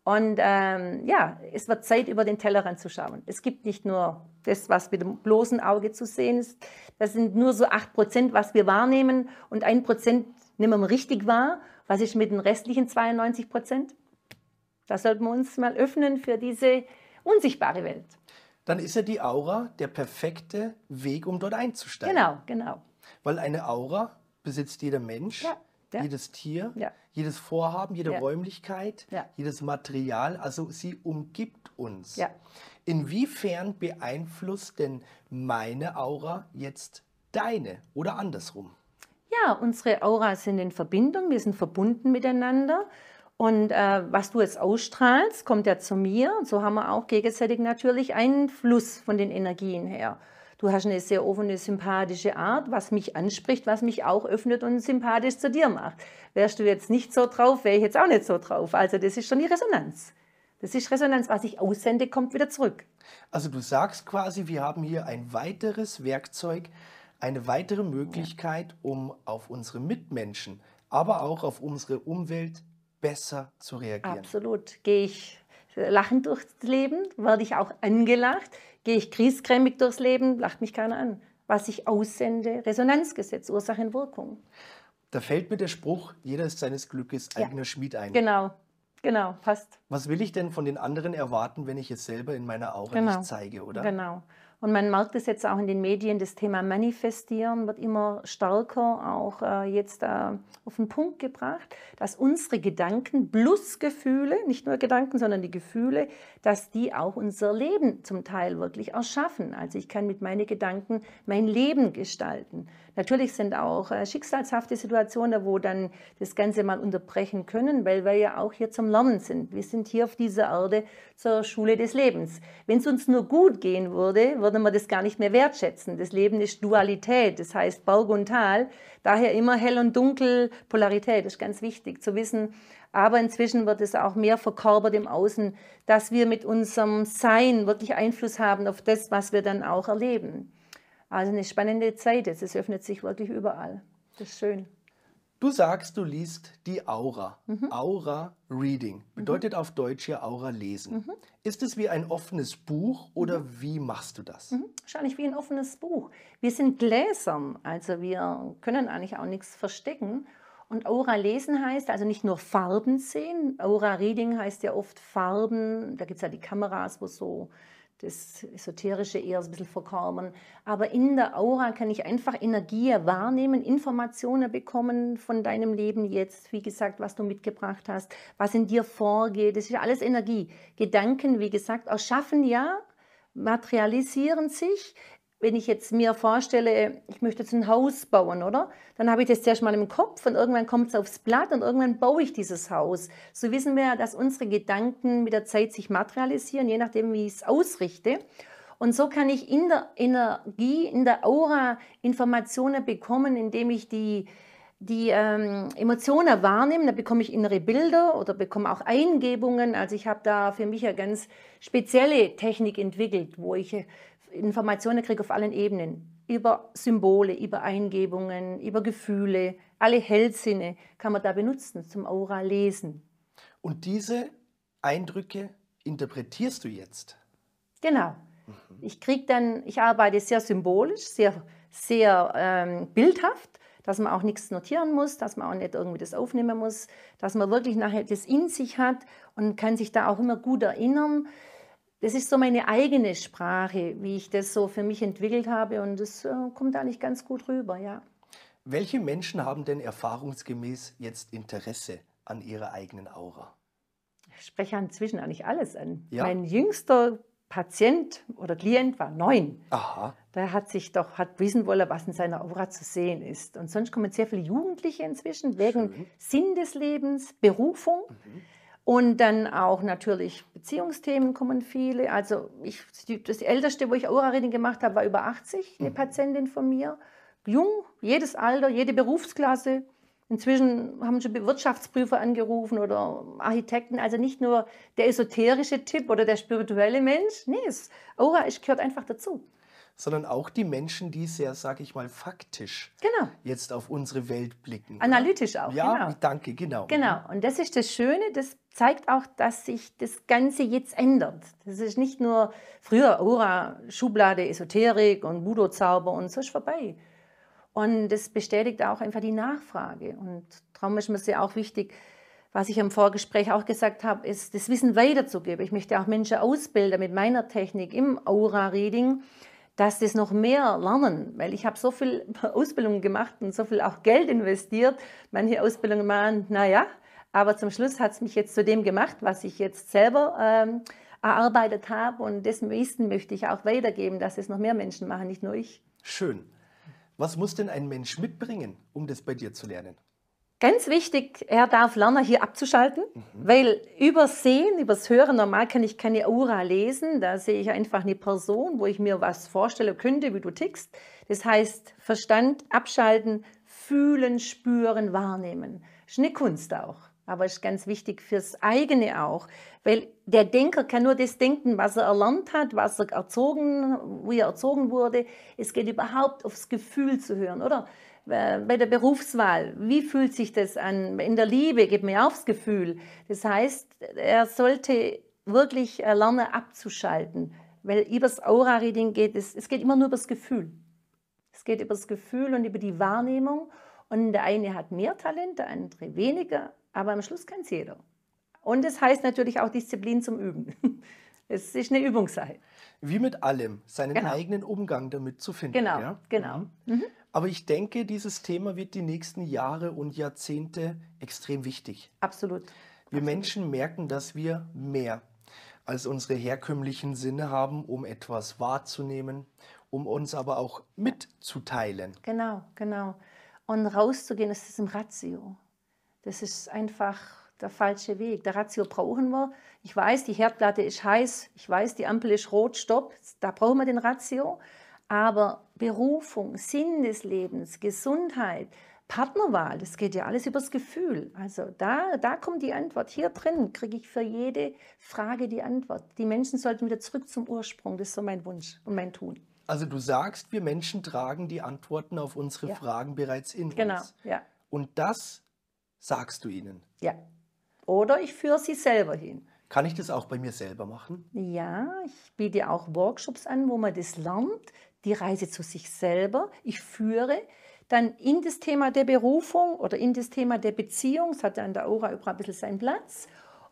Und ähm, ja, es wird Zeit, über den Tellerrand zu schauen. Es gibt nicht nur das, was mit dem bloßen Auge zu sehen ist. Das sind nur so acht Prozent, was wir wahrnehmen und ein Prozent nimm richtig wahr, was ist mit den restlichen 92 Prozent? Da sollten wir uns mal öffnen für diese unsichtbare Welt. Dann ist ja die Aura der perfekte Weg, um dort einzusteigen. Genau, genau. Weil eine Aura besitzt jeder Mensch, ja, ja. jedes Tier, ja. jedes Vorhaben, jede Räumlichkeit, jedes Material. Also sie umgibt uns. Inwiefern beeinflusst denn meine Aura jetzt deine oder andersrum? Ja, unsere Auras sind in Verbindung, wir sind verbunden miteinander. Und äh, was du jetzt ausstrahlst, kommt ja zu mir. Und so haben wir auch gegenseitig natürlich einen Fluss von den Energien her. Du hast eine sehr offene, sympathische Art, was mich anspricht, was mich auch öffnet und sympathisch zu dir macht. Wärst du jetzt nicht so drauf, wäre ich jetzt auch nicht so drauf. Also das ist schon die Resonanz. Das ist Resonanz, was ich aussende, kommt wieder zurück. Also du sagst quasi, wir haben hier ein weiteres Werkzeug, eine weitere Möglichkeit, um auf unsere Mitmenschen, aber auch auf unsere Umwelt besser zu reagieren. Absolut. Gehe ich lachend durchs Leben, werde ich auch angelacht. Gehe ich kriesgrämig durchs Leben, lacht mich keiner an. Was ich aussende, Resonanzgesetz, Ursachenwirkung. Da fällt mir der Spruch, jeder ist seines Glückes eigener ja. Schmied ein. Genau, genau, passt. Was will ich denn von den anderen erwarten, wenn ich es selber in meiner Aura genau. nicht zeige, oder? Genau. Und man merkt es jetzt auch in den Medien, das Thema Manifestieren wird immer stärker auch äh, jetzt äh, auf den Punkt gebracht, dass unsere Gedanken plus Gefühle, nicht nur Gedanken, sondern die Gefühle, dass die auch unser Leben zum Teil wirklich erschaffen. Also ich kann mit meinen Gedanken mein Leben gestalten. Natürlich sind auch äh, schicksalshafte Situationen, wo dann das Ganze mal unterbrechen können, weil wir ja auch hier zum Lernen sind. Wir sind hier auf dieser Erde zur Schule des Lebens. Wenn es uns nur gut gehen würde, würde man das gar nicht mehr wertschätzen. Das Leben ist Dualität, das heißt Berg und Tal. Daher immer hell und dunkel, Polarität ist ganz wichtig zu wissen. Aber inzwischen wird es auch mehr verkörpert im Außen, dass wir mit unserem Sein wirklich Einfluss haben auf das, was wir dann auch erleben. Also eine spannende Zeit jetzt. Es öffnet sich wirklich überall. Das ist schön. Du sagst, du liest die Aura. Mhm. Aura Reading mhm. bedeutet mhm. auf Deutsch ja Aura lesen. Mhm. Ist es wie ein offenes Buch oder mhm. wie machst du das? Mhm. Wahrscheinlich wie ein offenes Buch. Wir sind gläsern, also wir können eigentlich auch nichts verstecken. Und Aura lesen heißt also nicht nur Farben sehen. Aura Reading heißt ja oft Farben. Da gibt es ja die Kameras, wo so das Esoterische eher ein bisschen verkaufen. Aber in der Aura kann ich einfach Energie wahrnehmen, Informationen bekommen von deinem Leben jetzt, wie gesagt, was du mitgebracht hast, was in dir vorgeht. Das ist alles Energie. Gedanken, wie gesagt, erschaffen ja, materialisieren sich, wenn ich jetzt mir vorstelle, ich möchte jetzt ein Haus bauen, oder? Dann habe ich das zuerst mal im Kopf und irgendwann kommt es aufs Blatt und irgendwann baue ich dieses Haus. So wissen wir ja, dass unsere Gedanken mit der Zeit sich materialisieren, je nachdem, wie ich es ausrichte. Und so kann ich in der Energie, in der Aura Informationen bekommen, indem ich die, die ähm, Emotionen wahrnehme. Da bekomme ich innere Bilder oder bekomme auch Eingebungen. Also ich habe da für mich eine ganz spezielle Technik entwickelt, wo ich Informationen kriege auf allen Ebenen. Über Symbole, über Eingebungen, über Gefühle, alle Hellsinne kann man da benutzen zum Aura lesen. Und diese Eindrücke interpretierst du jetzt? Genau. Mhm. Ich kriege dann, ich arbeite sehr symbolisch, sehr, sehr ähm, bildhaft, dass man auch nichts notieren muss, dass man auch nicht irgendwie das aufnehmen muss, dass man wirklich nachher das in sich hat und kann sich da auch immer gut erinnern das ist so meine eigene Sprache, wie ich das so für mich entwickelt habe und das äh, kommt eigentlich ganz gut rüber, ja. Welche Menschen haben denn erfahrungsgemäß jetzt Interesse an ihrer eigenen Aura? Ich spreche inzwischen eigentlich alles an. Ja. Mein jüngster Patient oder Klient war neun. Aha. Der hat sich doch hat wissen wollen, was in seiner Aura zu sehen ist. Und sonst kommen sehr viele Jugendliche inzwischen wegen Schön. Sinn des Lebens, Berufung. Mhm. Und dann auch natürlich Beziehungsthemen kommen viele. Also ich, das Älteste, wo ich Aura-Reading gemacht habe, war über 80, eine mhm. Patientin von mir. Jung, jedes Alter, jede Berufsklasse. Inzwischen haben schon Wirtschaftsprüfer angerufen oder Architekten. Also nicht nur der esoterische Tipp oder der spirituelle Mensch. Nee, es, Aura es gehört einfach dazu sondern auch die Menschen, die sehr, sage ich mal, faktisch genau. jetzt auf unsere Welt blicken. Analytisch auch. Ja, genau. danke, genau. Genau, mhm. und das ist das Schöne, das zeigt auch, dass sich das Ganze jetzt ändert. Das ist nicht nur früher, Ora, Schublade, Esoterik und Voodoo-Zauber und so ist vorbei. Und das bestätigt auch einfach die Nachfrage. Und darum ist mir sehr auch wichtig, was ich im Vorgespräch auch gesagt habe, ist, das Wissen weiterzugeben. Ich möchte auch Menschen ausbilden mit meiner Technik im Aura-Reading, dass das noch mehr lernen, weil ich habe so viel <laughs> Ausbildung gemacht und so viel auch Geld investiert. Manche Ausbildungen waren, naja, aber zum Schluss hat es mich jetzt zu dem gemacht, was ich jetzt selber ähm, erarbeitet habe und dessen Wissen möchte ich auch weitergeben, dass es noch mehr Menschen machen, nicht nur ich. Schön. Was muss denn ein Mensch mitbringen, um das bei dir zu lernen? Ganz wichtig, er darf lernen, hier abzuschalten, mhm. weil übers Sehen, übers Hören, normal kann ich keine Aura lesen, da sehe ich einfach eine Person, wo ich mir was vorstellen könnte, wie du tickst. Das heißt, Verstand abschalten, fühlen, spüren, wahrnehmen. Ist eine Kunst auch, aber ist ganz wichtig fürs eigene auch, weil der Denker kann nur das denken, was er erlernt hat, was er erzogen, wie er erzogen wurde. Es geht überhaupt aufs Gefühl zu hören, oder? Äh, bei der Berufswahl. Wie fühlt sich das an? In der Liebe gibt mir auch das Gefühl. Das heißt, er sollte wirklich äh, lernen abzuschalten, weil übers Aura-Reading geht es, es geht immer nur über das Gefühl. Es geht über das Gefühl und über die Wahrnehmung. Und der eine hat mehr Talent, der andere weniger, aber am Schluss kann es jeder. Und es das heißt natürlich auch Disziplin zum Üben. <laughs> Es ist eine Übungssache. Wie mit allem, seinen genau. eigenen Umgang damit zu finden. Genau, ja? genau. Mhm. mhm. Aber ich denke, dieses Thema wird die nächsten Jahre und Jahrzehnte extrem wichtig. Absolut. Wir Absolut. Menschen merken, dass wir mehr als unsere herkömmlichen Sinne haben, um etwas wahrzunehmen, um uns aber auch mitzuteilen. Genau, genau. Und rauszugehen, das ist ein Ratio. Das ist einfach der falsche Weg. Der Ratio brauchen wir. Ich weiß, die Herdplatte ist heiß. Ich weiß, die Ampel ist rot. Stopp. Da brauchen wir den Ratio. Aber Berufung, Sinn des Lebens, Gesundheit, Partnerwahl, das geht ja alles übers Gefühl. Also da, da kommt die Antwort. Hier drin kriege ich für jede Frage die Antwort. Die Menschen sollten wieder zurück zum Ursprung. Das ist so mein Wunsch und mein Tun. Also du sagst, wir Menschen tragen die Antworten auf unsere ja. Fragen bereits in uns. Genau, ja. Und das sagst du ihnen. Ja. Oder ich führe sie selber hin. Kann ich das auch bei mir selber machen? Ja, ich biete auch Workshops an, wo man das lernt, die Reise zu sich selber. Ich führe dann in das Thema der Berufung oder in das Thema der Beziehung. Das hat an der Aura überhaupt ein bisschen seinen Platz.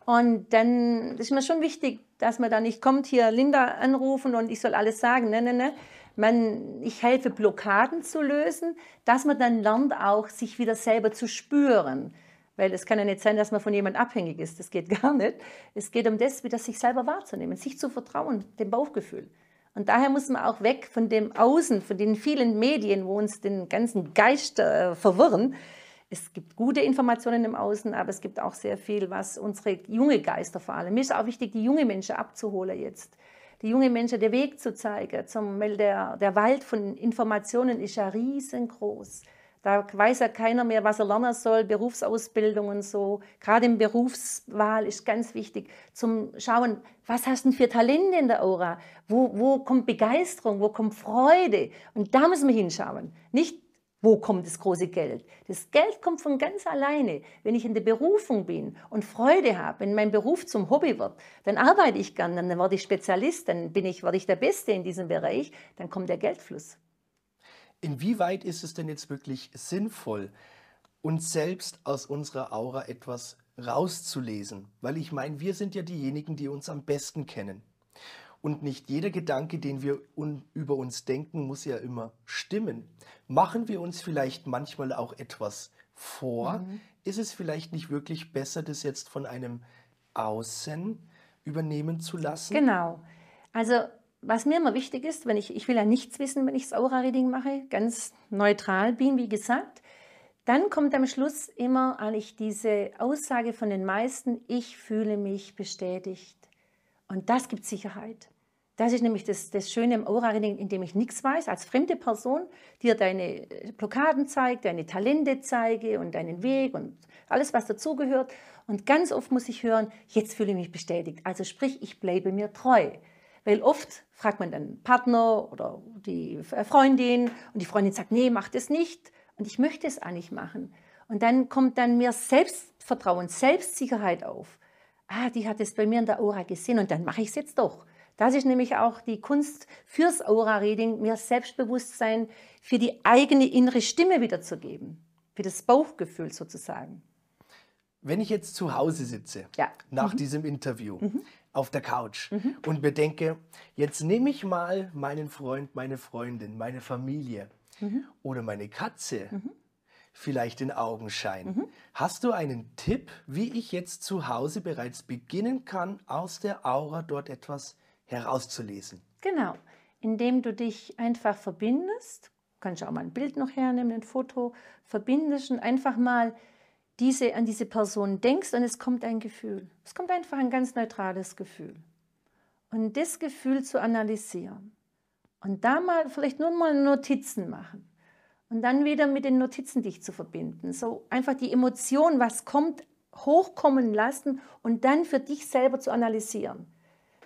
Und dann ist mir schon wichtig, dass man da nicht kommt, hier Linda anrufen und ich soll alles sagen. Nein, nein, nein. ich helfe, Blockaden zu lösen, dass man dann lernt, auch sich wieder selber zu spüren. Weil es kann ja nicht sein, dass man von jemandem abhängig ist. Das geht <laughs> gar nicht. Es geht um das, wieder sich selber wahrzunehmen, sich zu vertrauen, dem Bauchgefühl. Und daher muss man auch weg von dem Außen, von den vielen Medien, wo uns den ganzen Geist äh, verwirren. Es gibt gute Informationen im Außen, aber es gibt auch sehr viel, was unsere junge Geister vor allem. Mir ist auch wichtig, die junge Menschen abzuholen jetzt. Die junge Menschen den Weg zu zeigen. Zum, der, der Wald von Informationen ist ja riesengroß. Da weiß ja keiner mehr, was er lernen soll, Berufsausbildung und so. Gerade im Berufswahl ist ganz wichtig zum Schauen, was hast du denn für Talente in der Aura? Wo, wo kommt Begeisterung, wo kommt Freude? Und da müssen wir hinschauen. Nicht, wo kommt das große Geld? Das Geld kommt von ganz alleine. Wenn ich in der Berufung bin und Freude habe, wenn mein Beruf zum Hobby wird, dann arbeite ich gern, dann werde ich Spezialist, dann bin ich, werde ich der Beste in diesem Bereich, dann kommt der Geldfluss inwieweit ist es denn jetzt wirklich sinnvoll, uns selbst aus unserer Aura etwas rauszulesen? Weil ich meine, wir sind ja diejenigen, die uns am besten kennen. Und nicht jeder Gedanke, den wir un über uns denken, muss ja immer stimmen. Machen wir uns vielleicht manchmal auch etwas vor? Mhm. Ist es vielleicht nicht wirklich besser, das jetzt von einem Außen übernehmen zu lassen? Genau. Also was mir immer wichtig ist, wenn ich, ich will ja nichts wissen, wenn ich das Aura-Reading mache, ganz neutral bin, wie gesagt, dann kommt am Schluss immer eigentlich diese Aussage von den meisten, ich fühle mich bestätigt. Und das gibt Sicherheit. Das ist nämlich das, das Schöne im Aura-Reading, in dem ich nichts weiß, als fremde Person, dir deine äh, Blockaden zeigt, deine Talente zeige und deinen Weg und alles, was dazugehört. Und ganz oft muss ich hören, jetzt fühle ich mich bestätigt. Also sprich, ich bleibe mir treu. Weil oft fragt man den Partner oder die äh, Freundin und die Freundin sagt, nee, mach das nicht und ich möchte es auch nicht machen. Und dann kommt dann mir Selbstvertrauen, Selbstsicherheit auf. Ah, die hat es bei mir in der Aura gesehen und dann mache ich es jetzt doch. Das ist nämlich auch die Kunst fürs Aura-Reading, mir Selbstbewusstsein für die eigene innere Stimme wiederzugeben, für das Bauchgefühl sozusagen. Wenn ich jetzt zu Hause sitze, ja. nach mhm. diesem Interview, mhm auf der Couch mhm. und bedenke, jetzt nehme ich mal meinen Freund, meine Freundin, meine Familie mhm. oder meine Katze mhm. vielleicht in Augenschein. Mhm. Hast du einen Tipp, wie ich jetzt zu Hause bereits beginnen kann, aus der Aura dort etwas herauszulesen? Genau, indem du dich einfach verbindest, kannst du auch mal ein Bild noch hernehmen, ein Foto, verbindest und einfach mal diese, an diese Person denkst und es kommt ein Gefühl. Es kommt einfach ein ganz neutrales Gefühl. Und das Gefühl zu analysieren. Und da mal vielleicht nur mal Notizen machen. Und dann wieder mit den Notizen dich zu verbinden. So einfach die Emotion, was kommt, hochkommen lassen und dann für dich selber zu analysieren.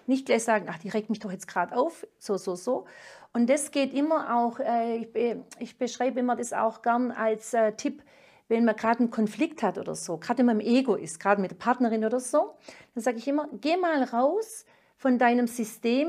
Nicht gleich sagen, ach, die regt mich doch jetzt gerade auf, so, so, so. Und das geht immer auch, äh, ich, beschreibe immer das auch gern als äh, Tipp, wenn man gerade einen Konflikt hat oder so, gerade wenn man im Ego ist, gerade mit der Partnerin oder so, dann sage ich immer, geh mal raus von deinem System,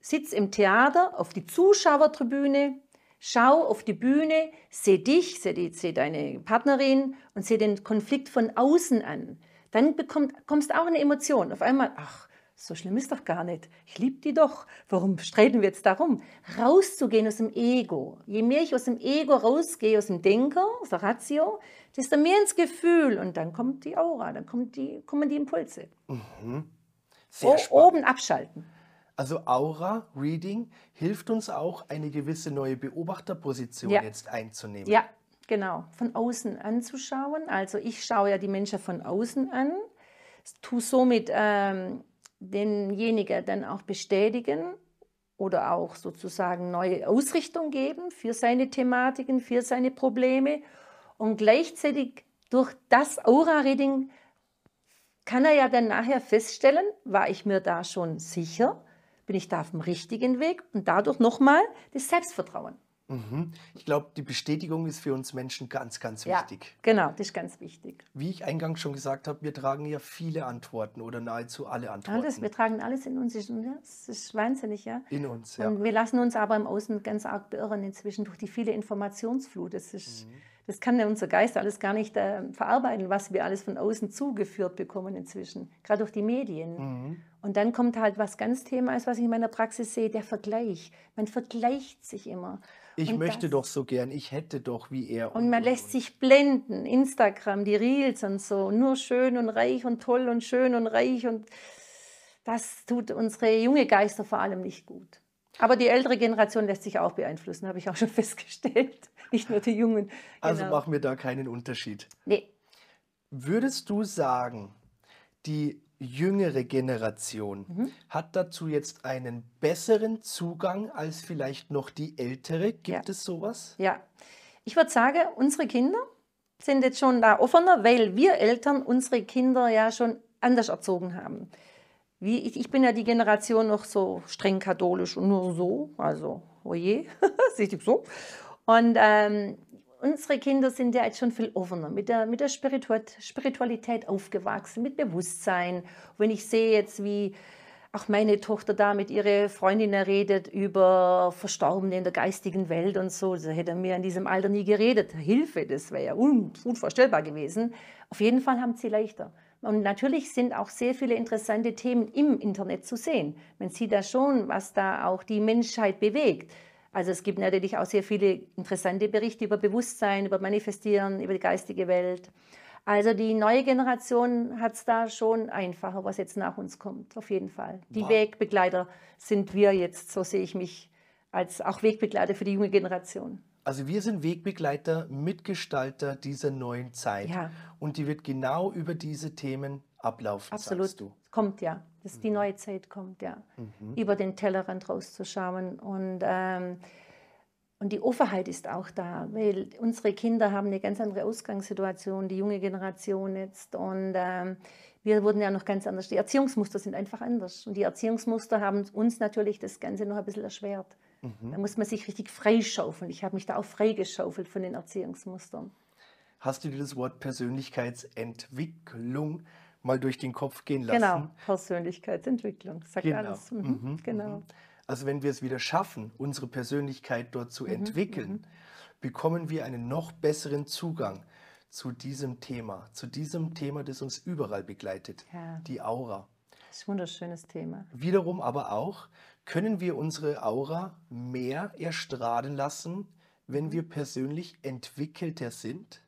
sitz im Theater auf die Zuschauertribüne, schau auf die Bühne, seh dich, seh, die, seh deine Partnerin und seh den Konflikt von außen an. Dann bekommt, kommst auch eine Emotion. Auf einmal, ach, so schlimm ist doch gar nicht. Ich liebe die doch. Warum streiten wir jetzt darum? Rauszugehen aus dem Ego. Je mehr ich aus dem Ego rausgehe, aus dem Denker, aus der Ratio, desto mehr ins Gefühl. Und dann kommt die Aura, dann kommt die, kommen die Impulse. Mhm. Sehr o Oben abschalten. Also Aura Reading hilft uns auch, eine gewisse neue Beobachterposition ja. jetzt einzunehmen. Ja, genau. Von außen anzuschauen. Also ich schaue ja die Menschen von außen an, tue somit ähm, denjenigen dann auch bestätigen oder auch sozusagen neue Ausrichtung geben für seine Thematiken, für seine Probleme. Und gleichzeitig durch das Aura-Reading kann er ja dann nachher feststellen, war ich mir da schon sicher, bin ich da auf dem richtigen Weg und dadurch nochmal das Selbstvertrauen. Mhm. Ich glaube, die Bestätigung ist für uns Menschen ganz, ganz wichtig. Ja, genau, das ist ganz wichtig. Wie ich eingangs schon gesagt habe, wir tragen ja viele Antworten oder nahezu alle Antworten. Alles, wir tragen alles in uns. Das ist wahnsinnig, ja. In uns, ja. Und wir lassen uns aber im Außen ganz arg beirren inzwischen durch die viele Informationsflut. Das ist. Mhm. Das kann ja unser Geist alles gar nicht äh, verarbeiten, was wir alles von außen zugeführt bekommen inzwischen, gerade durch die Medien. Mhm. Und dann kommt halt was ganz Thema ist, was ich in meiner Praxis sehe, der Vergleich. Man vergleicht sich immer. Ich und möchte doch so gern, ich hätte doch wie er. Und, und man lässt und. sich blenden. Instagram, die Reels und so. Nur schön und reich und toll und schön und reich. Und das tut unsere junge Geister vor allem nicht gut. Aber die ältere Generation lässt sich auch beeinflussen, habe ich auch <laughs> schon festgestellt. Nicht nur die Jungen. Also genau. Also machen wir da keinen Unterschied. Nee. Würdest du sagen, die jüngere Generation mhm. hat dazu jetzt einen besseren Zugang als vielleicht noch die ältere? Gibt ja. es sowas? Ja, ich würde sagen, unsere Kinder sind jetzt schon da offener, weil wir Eltern unsere Kinder ja schon anders erzogen haben. Wie ich, ich bin ja die Generation noch so streng katholisch und nur so, also oje, oh richtig <laughs> so. Und ähm, unsere Kinder sind ja jetzt schon viel offener mit der, mit der Spiritualität aufgewachsen, mit Bewusstsein. wenn ich sehe jetzt, wie auch meine Tochter da mit ihrer Freundin redet über Verstorbene in der geistigen Welt und so, da also hätte er mir in diesem Alter nie geredet. Hilfe, das wäre ja unvorstellbar gewesen. Auf jeden Fall haben sie leichter. Und natürlich sind auch sehr viele interessante Themen im Internet zu sehen. Man sieht da schon, was da auch die Menschheit bewegt. Also es gibt natürlich auch sehr viele interessante Berichte über Bewusstsein, über Manifestieren, über die geistige Welt. Also die neue Generation hat es da schon einfacher, was jetzt nach uns kommt, auf jeden Fall. Die wow. Wegbegleiter sind wir jetzt, so sehe ich mich als auch Wegbegleiter für die junge Generation. Also wir sind Wegbegleiter, Mitgestalter dieser neuen Zeit. Ja. Und die wird genau über diese Themen ablaufen, Absolut. sagst du. Kommt ja dass die neue Zeit kommt, ja. Mhm. Über den Tellerrand rauszuschauen. Und, ähm, und die Offenheit ist auch da, weil unsere Kinder haben eine ganz andere Ausgangssituation, die junge Generation jetzt. Und ähm, wir wurden ja noch ganz anders. Die Erziehungsmuster sind einfach anders. Und die Erziehungsmuster haben uns natürlich das Ganze noch ein bisschen erschwert. Mhm. Da muss man sich richtig freischaufeln. Ich habe mich da auch freigeschaufelt von den Erziehungsmustern. Hast du dir das Wort Persönlichkeitsentwicklung mal durch den Kopf gehen genau, lassen. Genau, Persönlichkeitsentwicklung, sagt genau. alles. Mhm, mhm. Mhm. Genau. Also wenn wir es wieder schaffen, unsere Persönlichkeit dort zu mhm, mhm. entwickeln, bekommen wir einen noch besseren Zugang zu diesem Thema, zu diesem Thema, das uns überall begleitet, ja. die Aura. Das ist ein wunderschönes Thema. Wiederum aber auch, können wir unsere Aura mehr erstrahlen lassen, wenn mhm. wir persönlich entwickelter sind?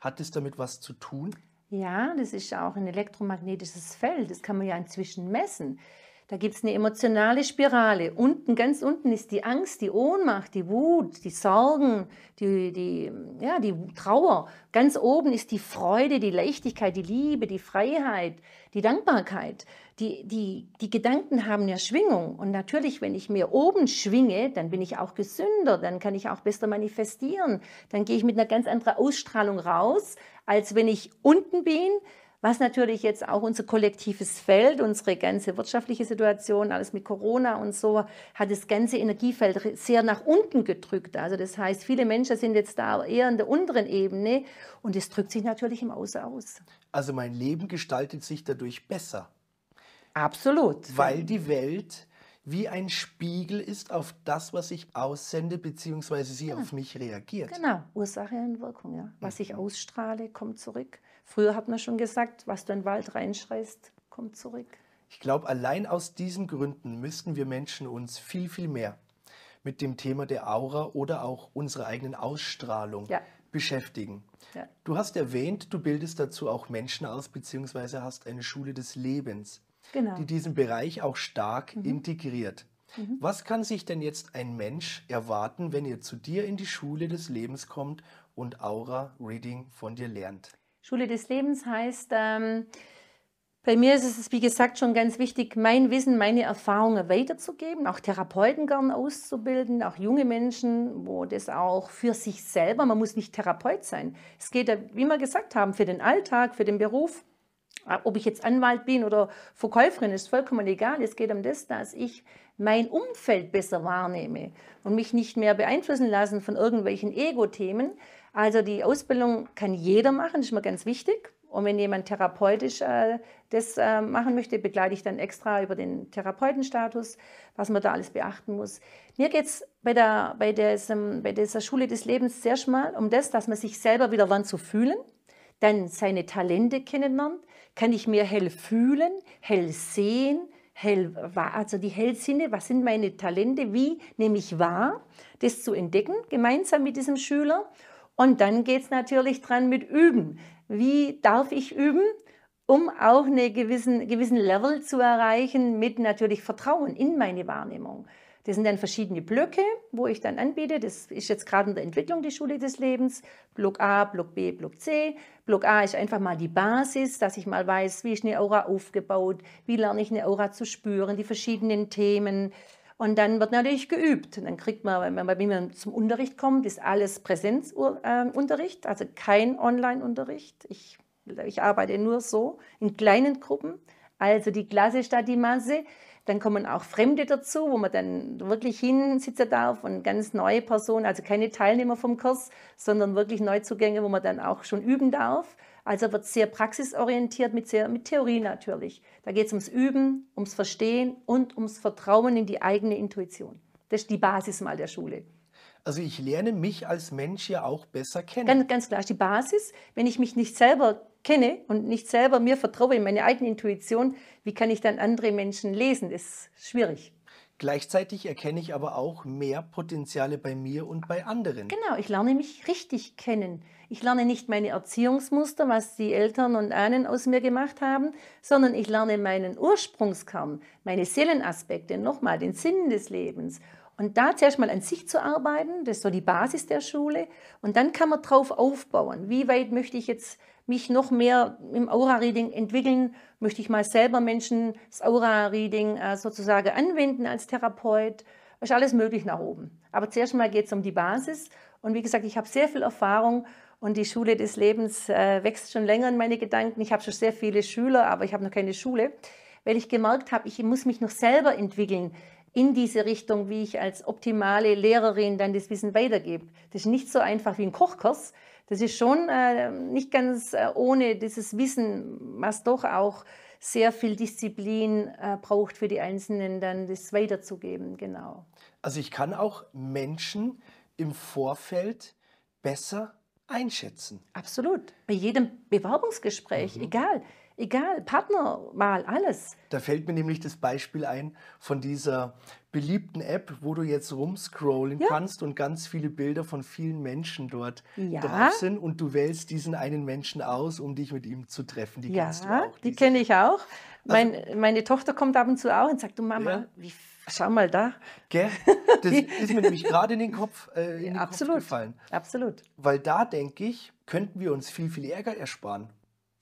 Hat es damit was zu tun? Ja, das ist auch ein elektromagnetisches Feld. Das kann man ja inzwischen messen. Da gibt es eine emotionale Spirale. Unten, ganz unten ist die Angst, die Ohnmacht, die Wut, die Sorgen, die, die, ja, die Trauer. Ganz oben ist die Freude, die Leichtigkeit, die Liebe, die Freiheit, die Dankbarkeit. Die, die, die Gedanken haben ja Schwingung. Und natürlich, wenn ich mir oben schwinge, dann bin ich auch gesünder, dann kann ich auch besser manifestieren. Dann gehe ich mit einer ganz anderen Ausstrahlung raus, als wenn ich unten bin was natürlich jetzt auch unser kollektives Feld, unsere ganze wirtschaftliche Situation, alles mit Corona und so, hat das ganze Energiefeld sehr nach unten gedrückt. Also das heißt, viele Menschen sind jetzt da eher in der unteren Ebene und das drückt sich natürlich im Außen aus. Also mein Leben gestaltet sich dadurch besser. Absolut. Weil die Welt wie ein Spiegel ist auf das, was ich aussende, beziehungsweise sie ja. Genau. auf mich reagiert. Genau, Ursache und Wirkung. Ja. Was mhm. ich ausstrahle, kommt zurück. Früher hat man schon gesagt, was du in den Wald reinschreist, kommt zurück. Ich glaube, allein aus diesen Gründen müssten wir Menschen uns viel, viel mehr mit dem Thema der Aura oder auch unserer eigenen Ausstrahlung ja. beschäftigen. Ja. Du hast erwähnt, du bildest dazu auch Menschen aus, beziehungsweise hast eine Schule des Lebens, genau. die diesen Bereich auch stark mhm. integriert. Mhm. Was kann sich denn jetzt ein Mensch erwarten, wenn er zu dir in die Schule des Lebens kommt und Aura Reading von dir lernt? Schule des Lebens heißt, ähm, bei mir ist es, wie gesagt, schon ganz wichtig, mein Wissen, meine Erfahrungen weiterzugeben, auch Therapeuten gern auszubilden, auch junge Menschen, wo das auch für sich selber, man muss nicht Therapeut sein. Es geht, wie wir gesagt haben, für den Alltag, für den Beruf. Äh, ob ich jetzt Anwalt bin oder Verkäuferin, ist vollkommen egal. Es geht um das, dass ich mein Umfeld besser wahrnehme und mich nicht mehr beeinflussen lassen von irgendwelchen Ego-Themen, also die Ausbildung kann jeder machen, ist mir ganz wichtig. Und wenn jemand therapeutisch äh, das äh, machen möchte, begleite ich dann extra über den Therapeutenstatus, was man da alles beachten muss. Mir geht es bei, bei, bei dieser Schule des Lebens sehr mal um das, dass man sich selber wieder lernt zu fühlen, dann seine Talente kennenlernt. Kann ich mir hell fühlen, hell sehen, hell, also die Hellsinne, was sind meine Talente, wie nehme ich wahr, das zu entdecken, gemeinsam mit diesem Schüler und dann geht es natürlich dran mit Üben. Wie darf ich üben? um auch einen gewissen, gewissen Level zu erreichen mit natürlich Vertrauen in meine Wahrnehmung. Das sind dann verschiedene Blöcke, wo ich dann anbiete. Das ist jetzt gerade in der Entwicklung die Schule des Lebens. Block A, Block B, Block C. Block A ist einfach mal die Basis, dass ich mal weiß, wie ist eine Aura aufgebaut, wie lerne ich eine Aura zu spüren, die verschiedenen Themen, und dann wird natürlich geübt. Und dann kriegt man, wenn man, wenn man zum Unterricht kommt, ist alles Präsenzunterricht, also kein Online-Unterricht. Ich, ich arbeite nur so in kleinen Gruppen. Also die Klasse statt die Masse. Dann kommen auch Fremde dazu, wo man dann wirklich hinsitzen darf und ganz neue Personen, also keine Teilnehmer vom Kurs, sondern wirklich Neuzugänge, wo man dann auch schon üben darf. Also wird sehr praxisorientiert mit, sehr, mit Theorie natürlich. Da geht es ums Üben, ums Verstehen und ums Vertrauen in die eigene Intuition. Das ist die Basis mal der Schule. Also ich lerne mich als Mensch ja auch besser kennen. Ganz, ganz klar, ist die Basis. Wenn ich mich nicht selber kenne und nicht selber mir vertraue in meine eigene Intuition, wie kann ich dann andere Menschen lesen? Das ist schwierig. Gleichzeitig erkenne ich aber auch mehr Potenziale bei mir und bei anderen. Genau, ich lerne mich richtig kennen. Ich lerne nicht meine Erziehungsmuster, was die Eltern und Ahnen aus mir gemacht haben, sondern ich lerne meinen Ursprungskern, meine Seelenaspekte, nochmal den Sinn des Lebens. Und da zuerst mal an sich zu arbeiten, das ist so die Basis der Schule. Und dann kann man drauf aufbauen. Wie weit möchte ich jetzt mich noch mehr im Aura-Reading entwickeln? Möchte ich mal selber Menschen das Aura-Reading äh, sozusagen anwenden als Therapeut? Ist alles möglich nach oben. Aber zuerst mal geht es um die Basis. Und wie gesagt, ich habe sehr viel Erfahrung und die Schule des Lebens äh, wächst schon länger in meine Gedanken. Ich habe schon sehr viele Schüler, aber ich habe noch keine Schule, weil ich gemerkt habe, ich muss mich noch selber entwickeln in diese Richtung, wie ich als optimale Lehrerin dann das Wissen weitergebe. Das ist nicht so einfach wie ein Kochkurs. Das ist schon äh, nicht ganz äh, ohne dieses Wissen, was doch auch sehr viel Disziplin äh, braucht für die Einzelnen, dann das weiterzugeben, genau. Also ich kann auch Menschen im Vorfeld besser einschätzen. Absolut. Bei jedem Bewerbungsgespräch, mhm. egal, egal, Partner mal, alles. Da fällt mir nämlich das Beispiel ein von dieser beliebten App, wo du jetzt rumscrollen ja. kannst und ganz viele Bilder von vielen Menschen dort ja. drauf sind und du wählst diesen einen Menschen aus, um dich mit ihm zu treffen. Die ja, kennst du auch. Die kenne ich auch. Also, mein, meine Tochter kommt ab und zu auch und sagt, du Mama, ja. wie Schau mal da. Gell? Das <laughs> ist mir nämlich gerade in den Kopf, äh, in den Absolut. Kopf gefallen. Absolut. Weil da, denke ich, könnten wir uns viel, viel Ärger ersparen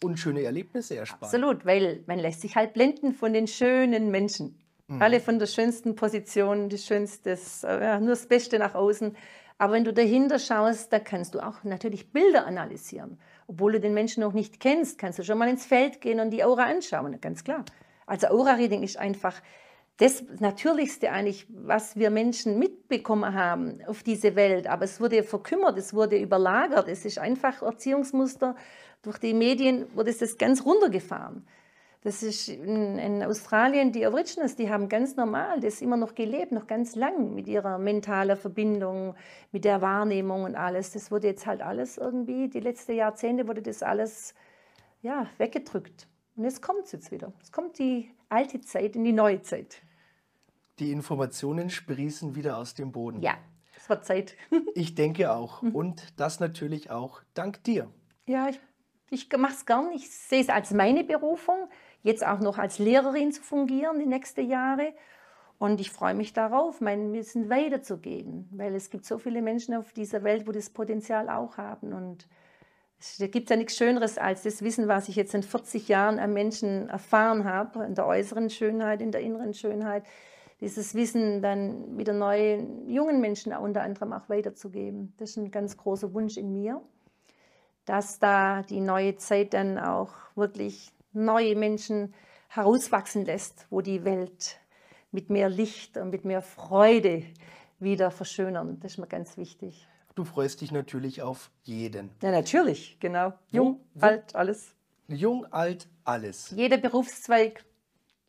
und schöne Erlebnisse ersparen. Absolut, weil man lässt sich halt blenden von den schönen Menschen. Mhm. Alle von der schönsten Position, das Schönste, ja, nur das Beste nach außen. Aber wenn du dahinter schaust, da kannst du auch natürlich Bilder analysieren. Obwohl du den Menschen noch nicht kennst, kannst du schon mal ins Feld gehen und die Aura anschauen, ganz klar. Also Aura-Reading ist einfach das Natürlichste eigentlich, was wir Menschen mitbekommen haben auf diese Welt. Aber es wurde verkümmert, es wurde überlagert. Es ist einfach Erziehungsmuster. Durch die Medien wurde es ganz runtergefahren. Das ist in, in, Australien, die Aboriginals, die haben ganz normal das immer noch gelebt, noch ganz lang mit ihrer mentalen Verbindung, mit der Wahrnehmung und alles. Das wurde jetzt halt alles irgendwie, die letzten Jahrzehnte wurde das alles ja, weggedrückt. Und jetzt kommt es jetzt wieder. Es kommt die alte Zeit in die neue Zeit. Die Informationen sprießen wieder aus dem Boden. Ja, es war Zeit. <laughs> ich denke auch. Mhm. Und das natürlich auch dank dir. Ja, ich, ich mache es gern. Ich sehe es als meine Berufung, jetzt auch noch als Lehrerin zu fungieren die nächsten Jahre. Und ich freue mich darauf, mein Wissen weiterzugeben, weil es gibt so viele Menschen auf dieser Welt, wo das Potenzial auch haben. Und es gibt ja nichts Schöneres als das Wissen, was ich jetzt in 40 Jahren an Menschen erfahren habe, in der äußeren Schönheit, in der inneren Schönheit dieses Wissen dann wieder neuen jungen Menschen unter anderem auch weiterzugeben. Das ist ein ganz großer Wunsch in mir, dass da die neue Zeit dann auch wirklich neue Menschen herauswachsen lässt, wo die Welt mit mehr Licht und mit mehr Freude wieder verschönern. Das ist mir ganz wichtig. Du freust dich natürlich auf jeden. Ja, natürlich, genau. Jung, Jung alt, alles. Jung, alt, alles. Jeder Berufszweig.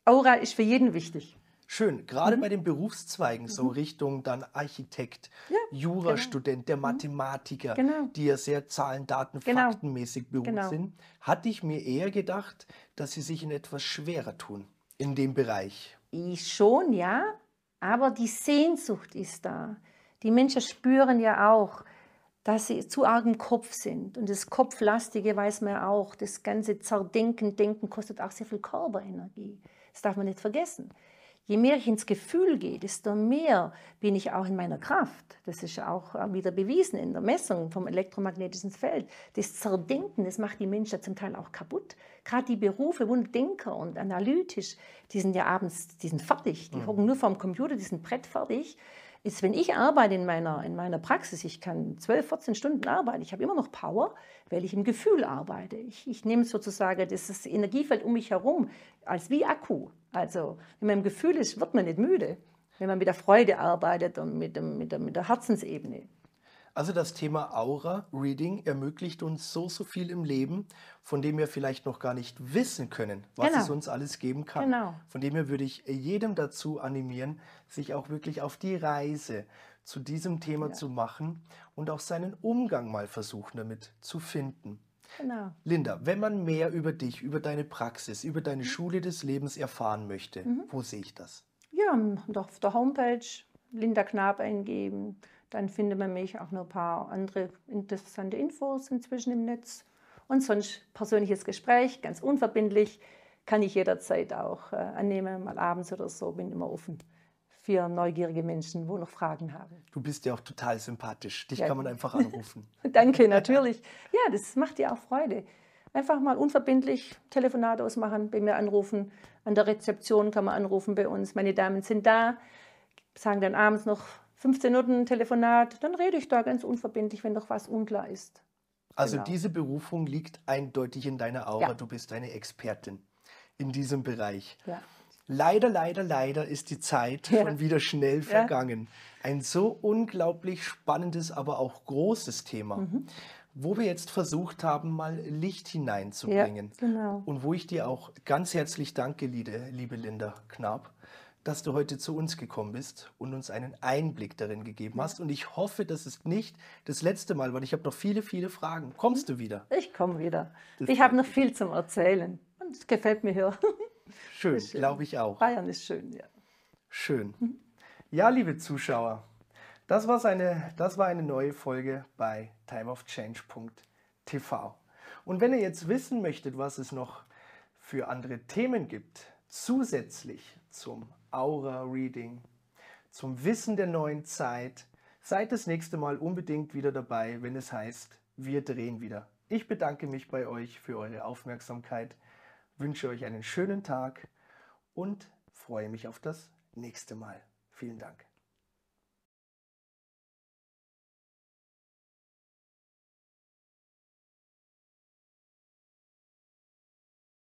Aura ist für jeden wichtig. Schön, gerade mhm. bei den Berufszweigen, so mhm. Richtung dann Architekt, ja, Jurastudent, genau. der mhm. Mathematiker, genau. die ja sehr zahlen-, daten-, genau. faktenmäßig beruht genau. sind, hatte ich mir eher gedacht, dass sie sich in etwas schwerer tun in dem Bereich. Ich schon, ja, aber die Sehnsucht ist da. Die Menschen spüren ja auch, dass sie zu arg im Kopf sind. Und das Kopflastige weiß man ja auch, das ganze Zerdenken, Denken kostet auch sehr viel Körperenergie. Das darf man nicht vergessen. Je mehr ich ins Gefühl gehe, desto mehr bin ich auch in meiner Kraft. Das ist auch äh, wieder bewiesen in der Messung vom elektromagnetischen Feld. Das Zerdenken, das macht die Menschen zum Teil auch kaputt. Gerade die Berufe, wo Denker und analytisch, die sind ja abends, die sind fertig. Die mhm. hocken nur vorm Computer, die sind brettfertig. Jetzt, wenn ich arbeite in meiner, in meiner Praxis, ich kann 12, 14 Stunden arbeiten, ich habe immer noch Power, weil ich im Gefühl arbeite. Ich, ich nehme sozusagen das Energiefeld um mich herum als wie Akku. Also, wenn man im Gefühl ist, wird man nicht müde, wenn man mit der Freude arbeitet und mit, dem, mit, der, mit der Herzensebene. Also das Thema Aura-Reading ermöglicht uns so, so viel im Leben, von dem wir vielleicht noch gar nicht wissen können, was genau. es uns alles geben kann. Genau. Von dem her würde ich jedem dazu animieren, sich auch wirklich auf die Reise zu diesem Thema ja. zu machen und auch seinen Umgang mal versuchen damit zu finden. Genau. Linda, wenn man mehr über dich, über deine Praxis, über deine mhm. Schule des Lebens erfahren möchte, mhm. wo sehe ich das? Ja, auf der Homepage Linda Knab eingeben. Dann findet man mich auch noch ein paar andere interessante Infos inzwischen im Netz. Und sonst persönliches Gespräch, ganz unverbindlich, kann ich jederzeit auch äh, annehmen, mal abends oder so, bin immer offen für neugierige Menschen, wo noch Fragen haben. Du bist ja auch total sympathisch. Dich ja. kann man einfach anrufen. <laughs> Danke, natürlich. Ja, das macht dir auch Freude. Einfach mal unverbindlich Telefonat ausmachen, bei mir anrufen. An der Rezeption kann man anrufen bei uns. Meine Damen sind da, sagen dann abends noch 15 Minuten Telefonat. Dann rede ich da ganz unverbindlich, wenn doch was unklar ist. Also genau. diese Berufung liegt eindeutig in deiner Aura. Ja. Du bist eine Expertin in diesem Bereich. Ja. Leider, leider, leider ist die Zeit ja. schon wieder schnell vergangen. Ja. Ein so unglaublich spannendes, aber auch großes Thema. Mhm wo wir jetzt versucht haben, mal Licht hineinzubringen. Ja, genau. Und wo ich dir auch ganz herzlich danke, liebe Linda Knab, dass du heute zu uns gekommen bist und uns einen Einblick darin gegeben hast. Und ich hoffe, das ist nicht das letzte Mal, weil ich habe noch viele, viele Fragen. Kommst du wieder? Ich komme wieder. Das ich habe noch viel zum Erzählen und es gefällt mir hier. <laughs> Schön, schön. glaube ich auch. Bayern ist schön, ja. Schön. Mhm. Ja, liebe Zuschauer, das, war's eine, das war eine neue Folge bei timeofchange.tv. Und wenn ihr jetzt wissen möchtet, was es noch für andere Themen gibt, zusätzlich zum Aura-Reading, zum Wissen der neuen Zeit, seid das nächste Mal unbedingt wieder dabei, wenn es heißt, wir drehen wieder. Ich bedanke mich bei euch für eure Aufmerksamkeit wünsche euch einen schönen Tag und freue mich auf das nächste Mal. Vielen Dank.